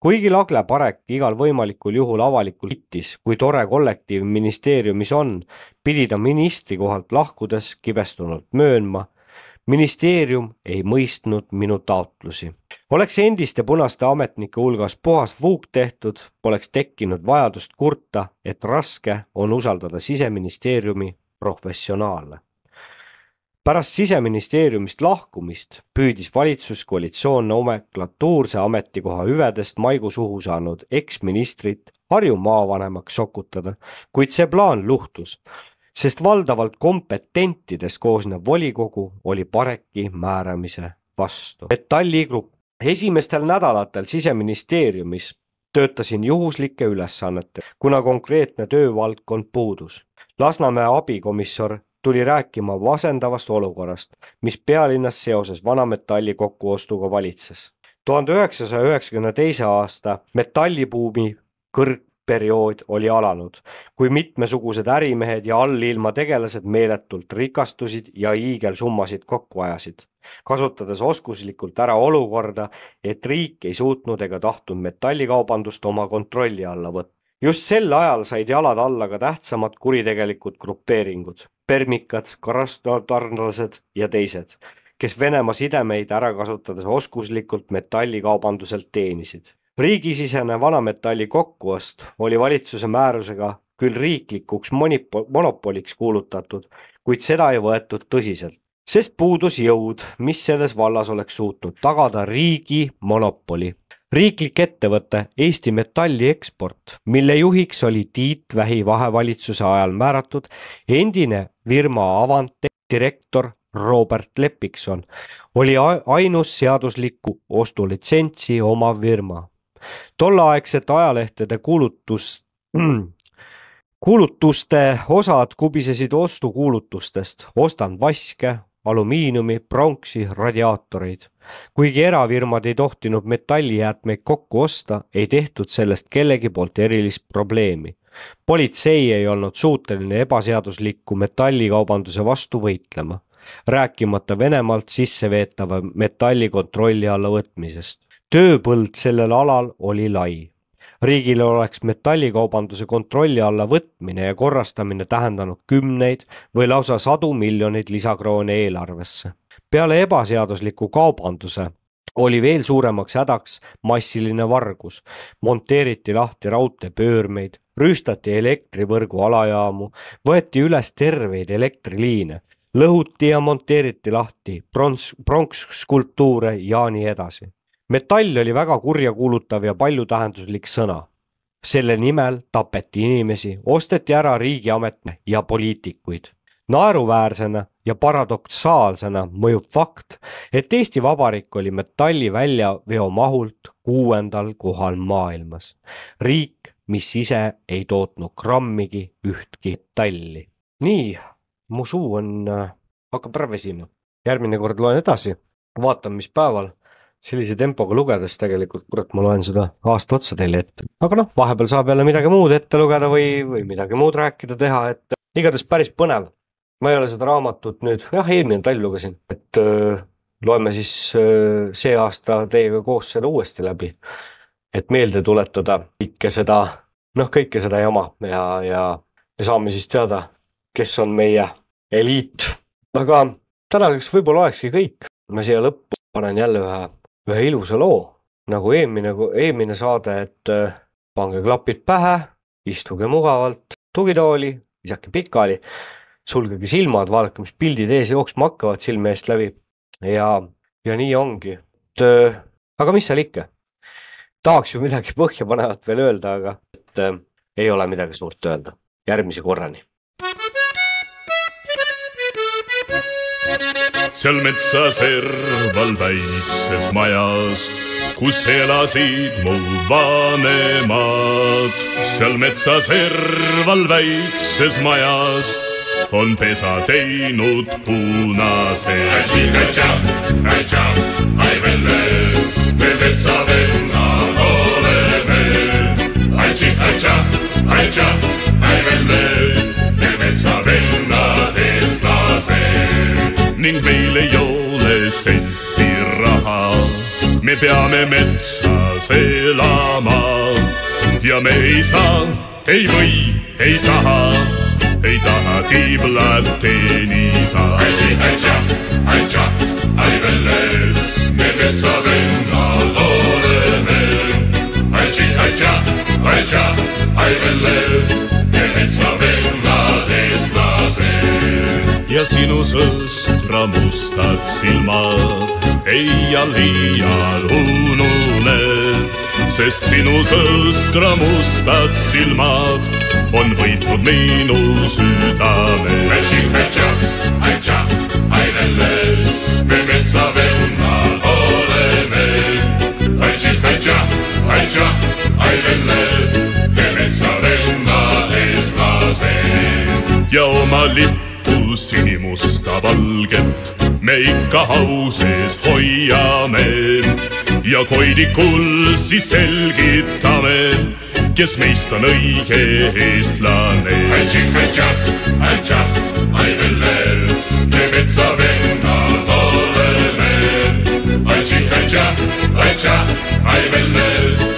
S2: kuigi Lagle Parek igal võimalikul juhul avalikult kiitis, kui tore kollektiiv ministeeriumis on, pidi ta ministri kohalt lahkudes kibestunult möönma, ministeerium ei mõistnud minu taotlusi. oleks endiste punaste ametnike hulgas puhas vuuk tehtud, poleks tekkinud vajadust kurta, et raske on usaldada siseministeeriumi professionaalne. pärast siseministeeriumist lahkumist püüdis valitsuskoalitsioon nomenklatuurse ametikoha hüvedest maigu suhu saanud eksministrit Harju maavanemaks sokutada, kuid see plaan luhtus, sest valdavalt kompetentidest koosnev volikogu oli Pareki määramise vastu. Metalli grupp esimestel nädalatel siseministeeriumis töötasin juhuslike ülesannete, kuna konkreetne töövaldkond puudus. Lasnamäe abikomissar tuli rääkima vasendavast olukorrast, mis pealinnas seoses vanametalli kokkuostuga valitses. tuhande üheksasaja üheksakümne teise aasta metallibuumi kõrg periood oli alanud, kui mitmesugused ärimehed ja allilma tegelased meeletult rikastusid ja hiigelsummasid kokku ajasid, kasutades oskuslikult ära olukorda, et riik ei suutnud ega tahtnud metallikaubandust oma kontrolli alla võtta. just sel ajal said jalad alla ka tähtsamad kuritegelikud grupeeringud, permikad, karastarnlased ja teised, kes Venemaa sidemeid ära kasutades oskuslikult metallikaubanduselt teenisid riigisisene vanametalli kokkuost oli valitsuse määrusega küll riiklikuks monip-, monopoliks kuulutatud, kuid seda ei võetud tõsiselt, sest puudus jõud, mis selles vallas oleks suutnud tagada riigi monopoli. riiklik ettevõte Eesti Metalli Eksport, mille juhiks oli Tiit Vähi vahevalitsuse ajal määratud endine firma Avante direktor Robert Lepikson, oli ainus seaduslikku ostulitsentsi omav firma tolleaegsete ajalehtede kuulutus, kuulutuste osad kubisesid ostukuulutustest, ostan vaske, alumiiniumi, pronksi, radiaatoreid. kuigi erafirmad ei tohtinud metallijäätmeid kokku osta, ei tehtud sellest kellegi poolt erilist probleemi. politsei ei olnud suuteline ebaseadusliku metallikaubanduse vastu võitlema, rääkimata Venemaalt sisse veetava metalli kontrolli alla võtmisest tööpõld sellel alal oli lai. riigile oleks metallikaubanduse kontrolli alla võtmine ja korrastamine tähendanud kümneid või lausa sadu miljoneid lisakroone eelarvesse. peale ebaseadusliku kaubanduse oli veel suuremaks hädaks massiline vargus, monteeriti lahti raudteepöörmeid, rüüstati elektrivõrgu alajaamu, võeti üles terveid elektriliine, lõhuti ja monteeriti lahti pronks, pronkskulptuure ja nii edasi metall oli väga kurjakuulutav ja paljutähenduslik sõna. selle nimel tapeti inimesi, osteti ära riigiametne ja poliitikuid. naeruväärsena ja paradoksaalsena mõjub fakt, et Eesti Vabariik oli metalli väljaveo mahult kuuendal kohal maailmas. riik, mis ise ei tootnud grammigi ühtki metalli. nii, mu suu on, äh, hakkab ära vesima. järgmine kord loen edasi, vaatan, mis päeval sellise tempoga lugedes tegelikult, kurat, ma loen seda aasta otsa teile ette. aga noh, vahepeal saab jälle midagi muud ette lugeda või, või midagi muud rääkida, teha, et igatahes päris põnev. ma ei ole seda raamatut nüüd, jah, eelmine talv lugesin, et öö, äh, loeme siis öö, äh, see aasta teiega koos selle uuesti läbi. et meelde tuletada kõike seda, noh, kõike seda jama ja, ja me saame siis teada, kes on meie eliit. aga tänaseks võib-olla olekski kõik. ma siia lõppu panen jälle ühe ühe ilusa loo, nagu eelmine, eelmine saade, et äh, pange klapid pähe, istuge mugavalt tugitooli, visake pikali, sulgege silmad, vaadake, mis pildid ees jooksma hakkavad silme eest läbi ja, ja nii ongi. et äh, aga mis seal ikka, tahaks ju midagi põhjapanevat veel öelda, aga et, äh, ei ole midagi suurt öelda, järgmise korrani
S3: seal metsa serval väikses majas, kus elasid mu vanemad. seal metsa serval väikses majas on pesa teinud punase. me metsavennad oleme. Ai-tših, ai-tšah, ai-tšah, ai-velle, me metsavennad ning meil ei ole senti raha. me peame metsas elama ja me ei saa, ei või, ei taha, ei taha tiiblat teenida. me metsavennad oleme. Aitsi, aitsa, aitsa, ai velle, me metsavennad ja sinusest ramustad silmad eial liial ununeb, sest sinusest ramustad silmad on võitnud minu südame. Mätsi, mätsa, aitsa, aivelle, me metsaveunal oleme. Mätsi, mätsa, aitsa, aivelle, me metsaveunal eestlased. ja oma lipp sinimusta valget me ikka au sees hoiame ja koidikul siis selgitame, kes meist on õige eestlane. me metsavennad oleme.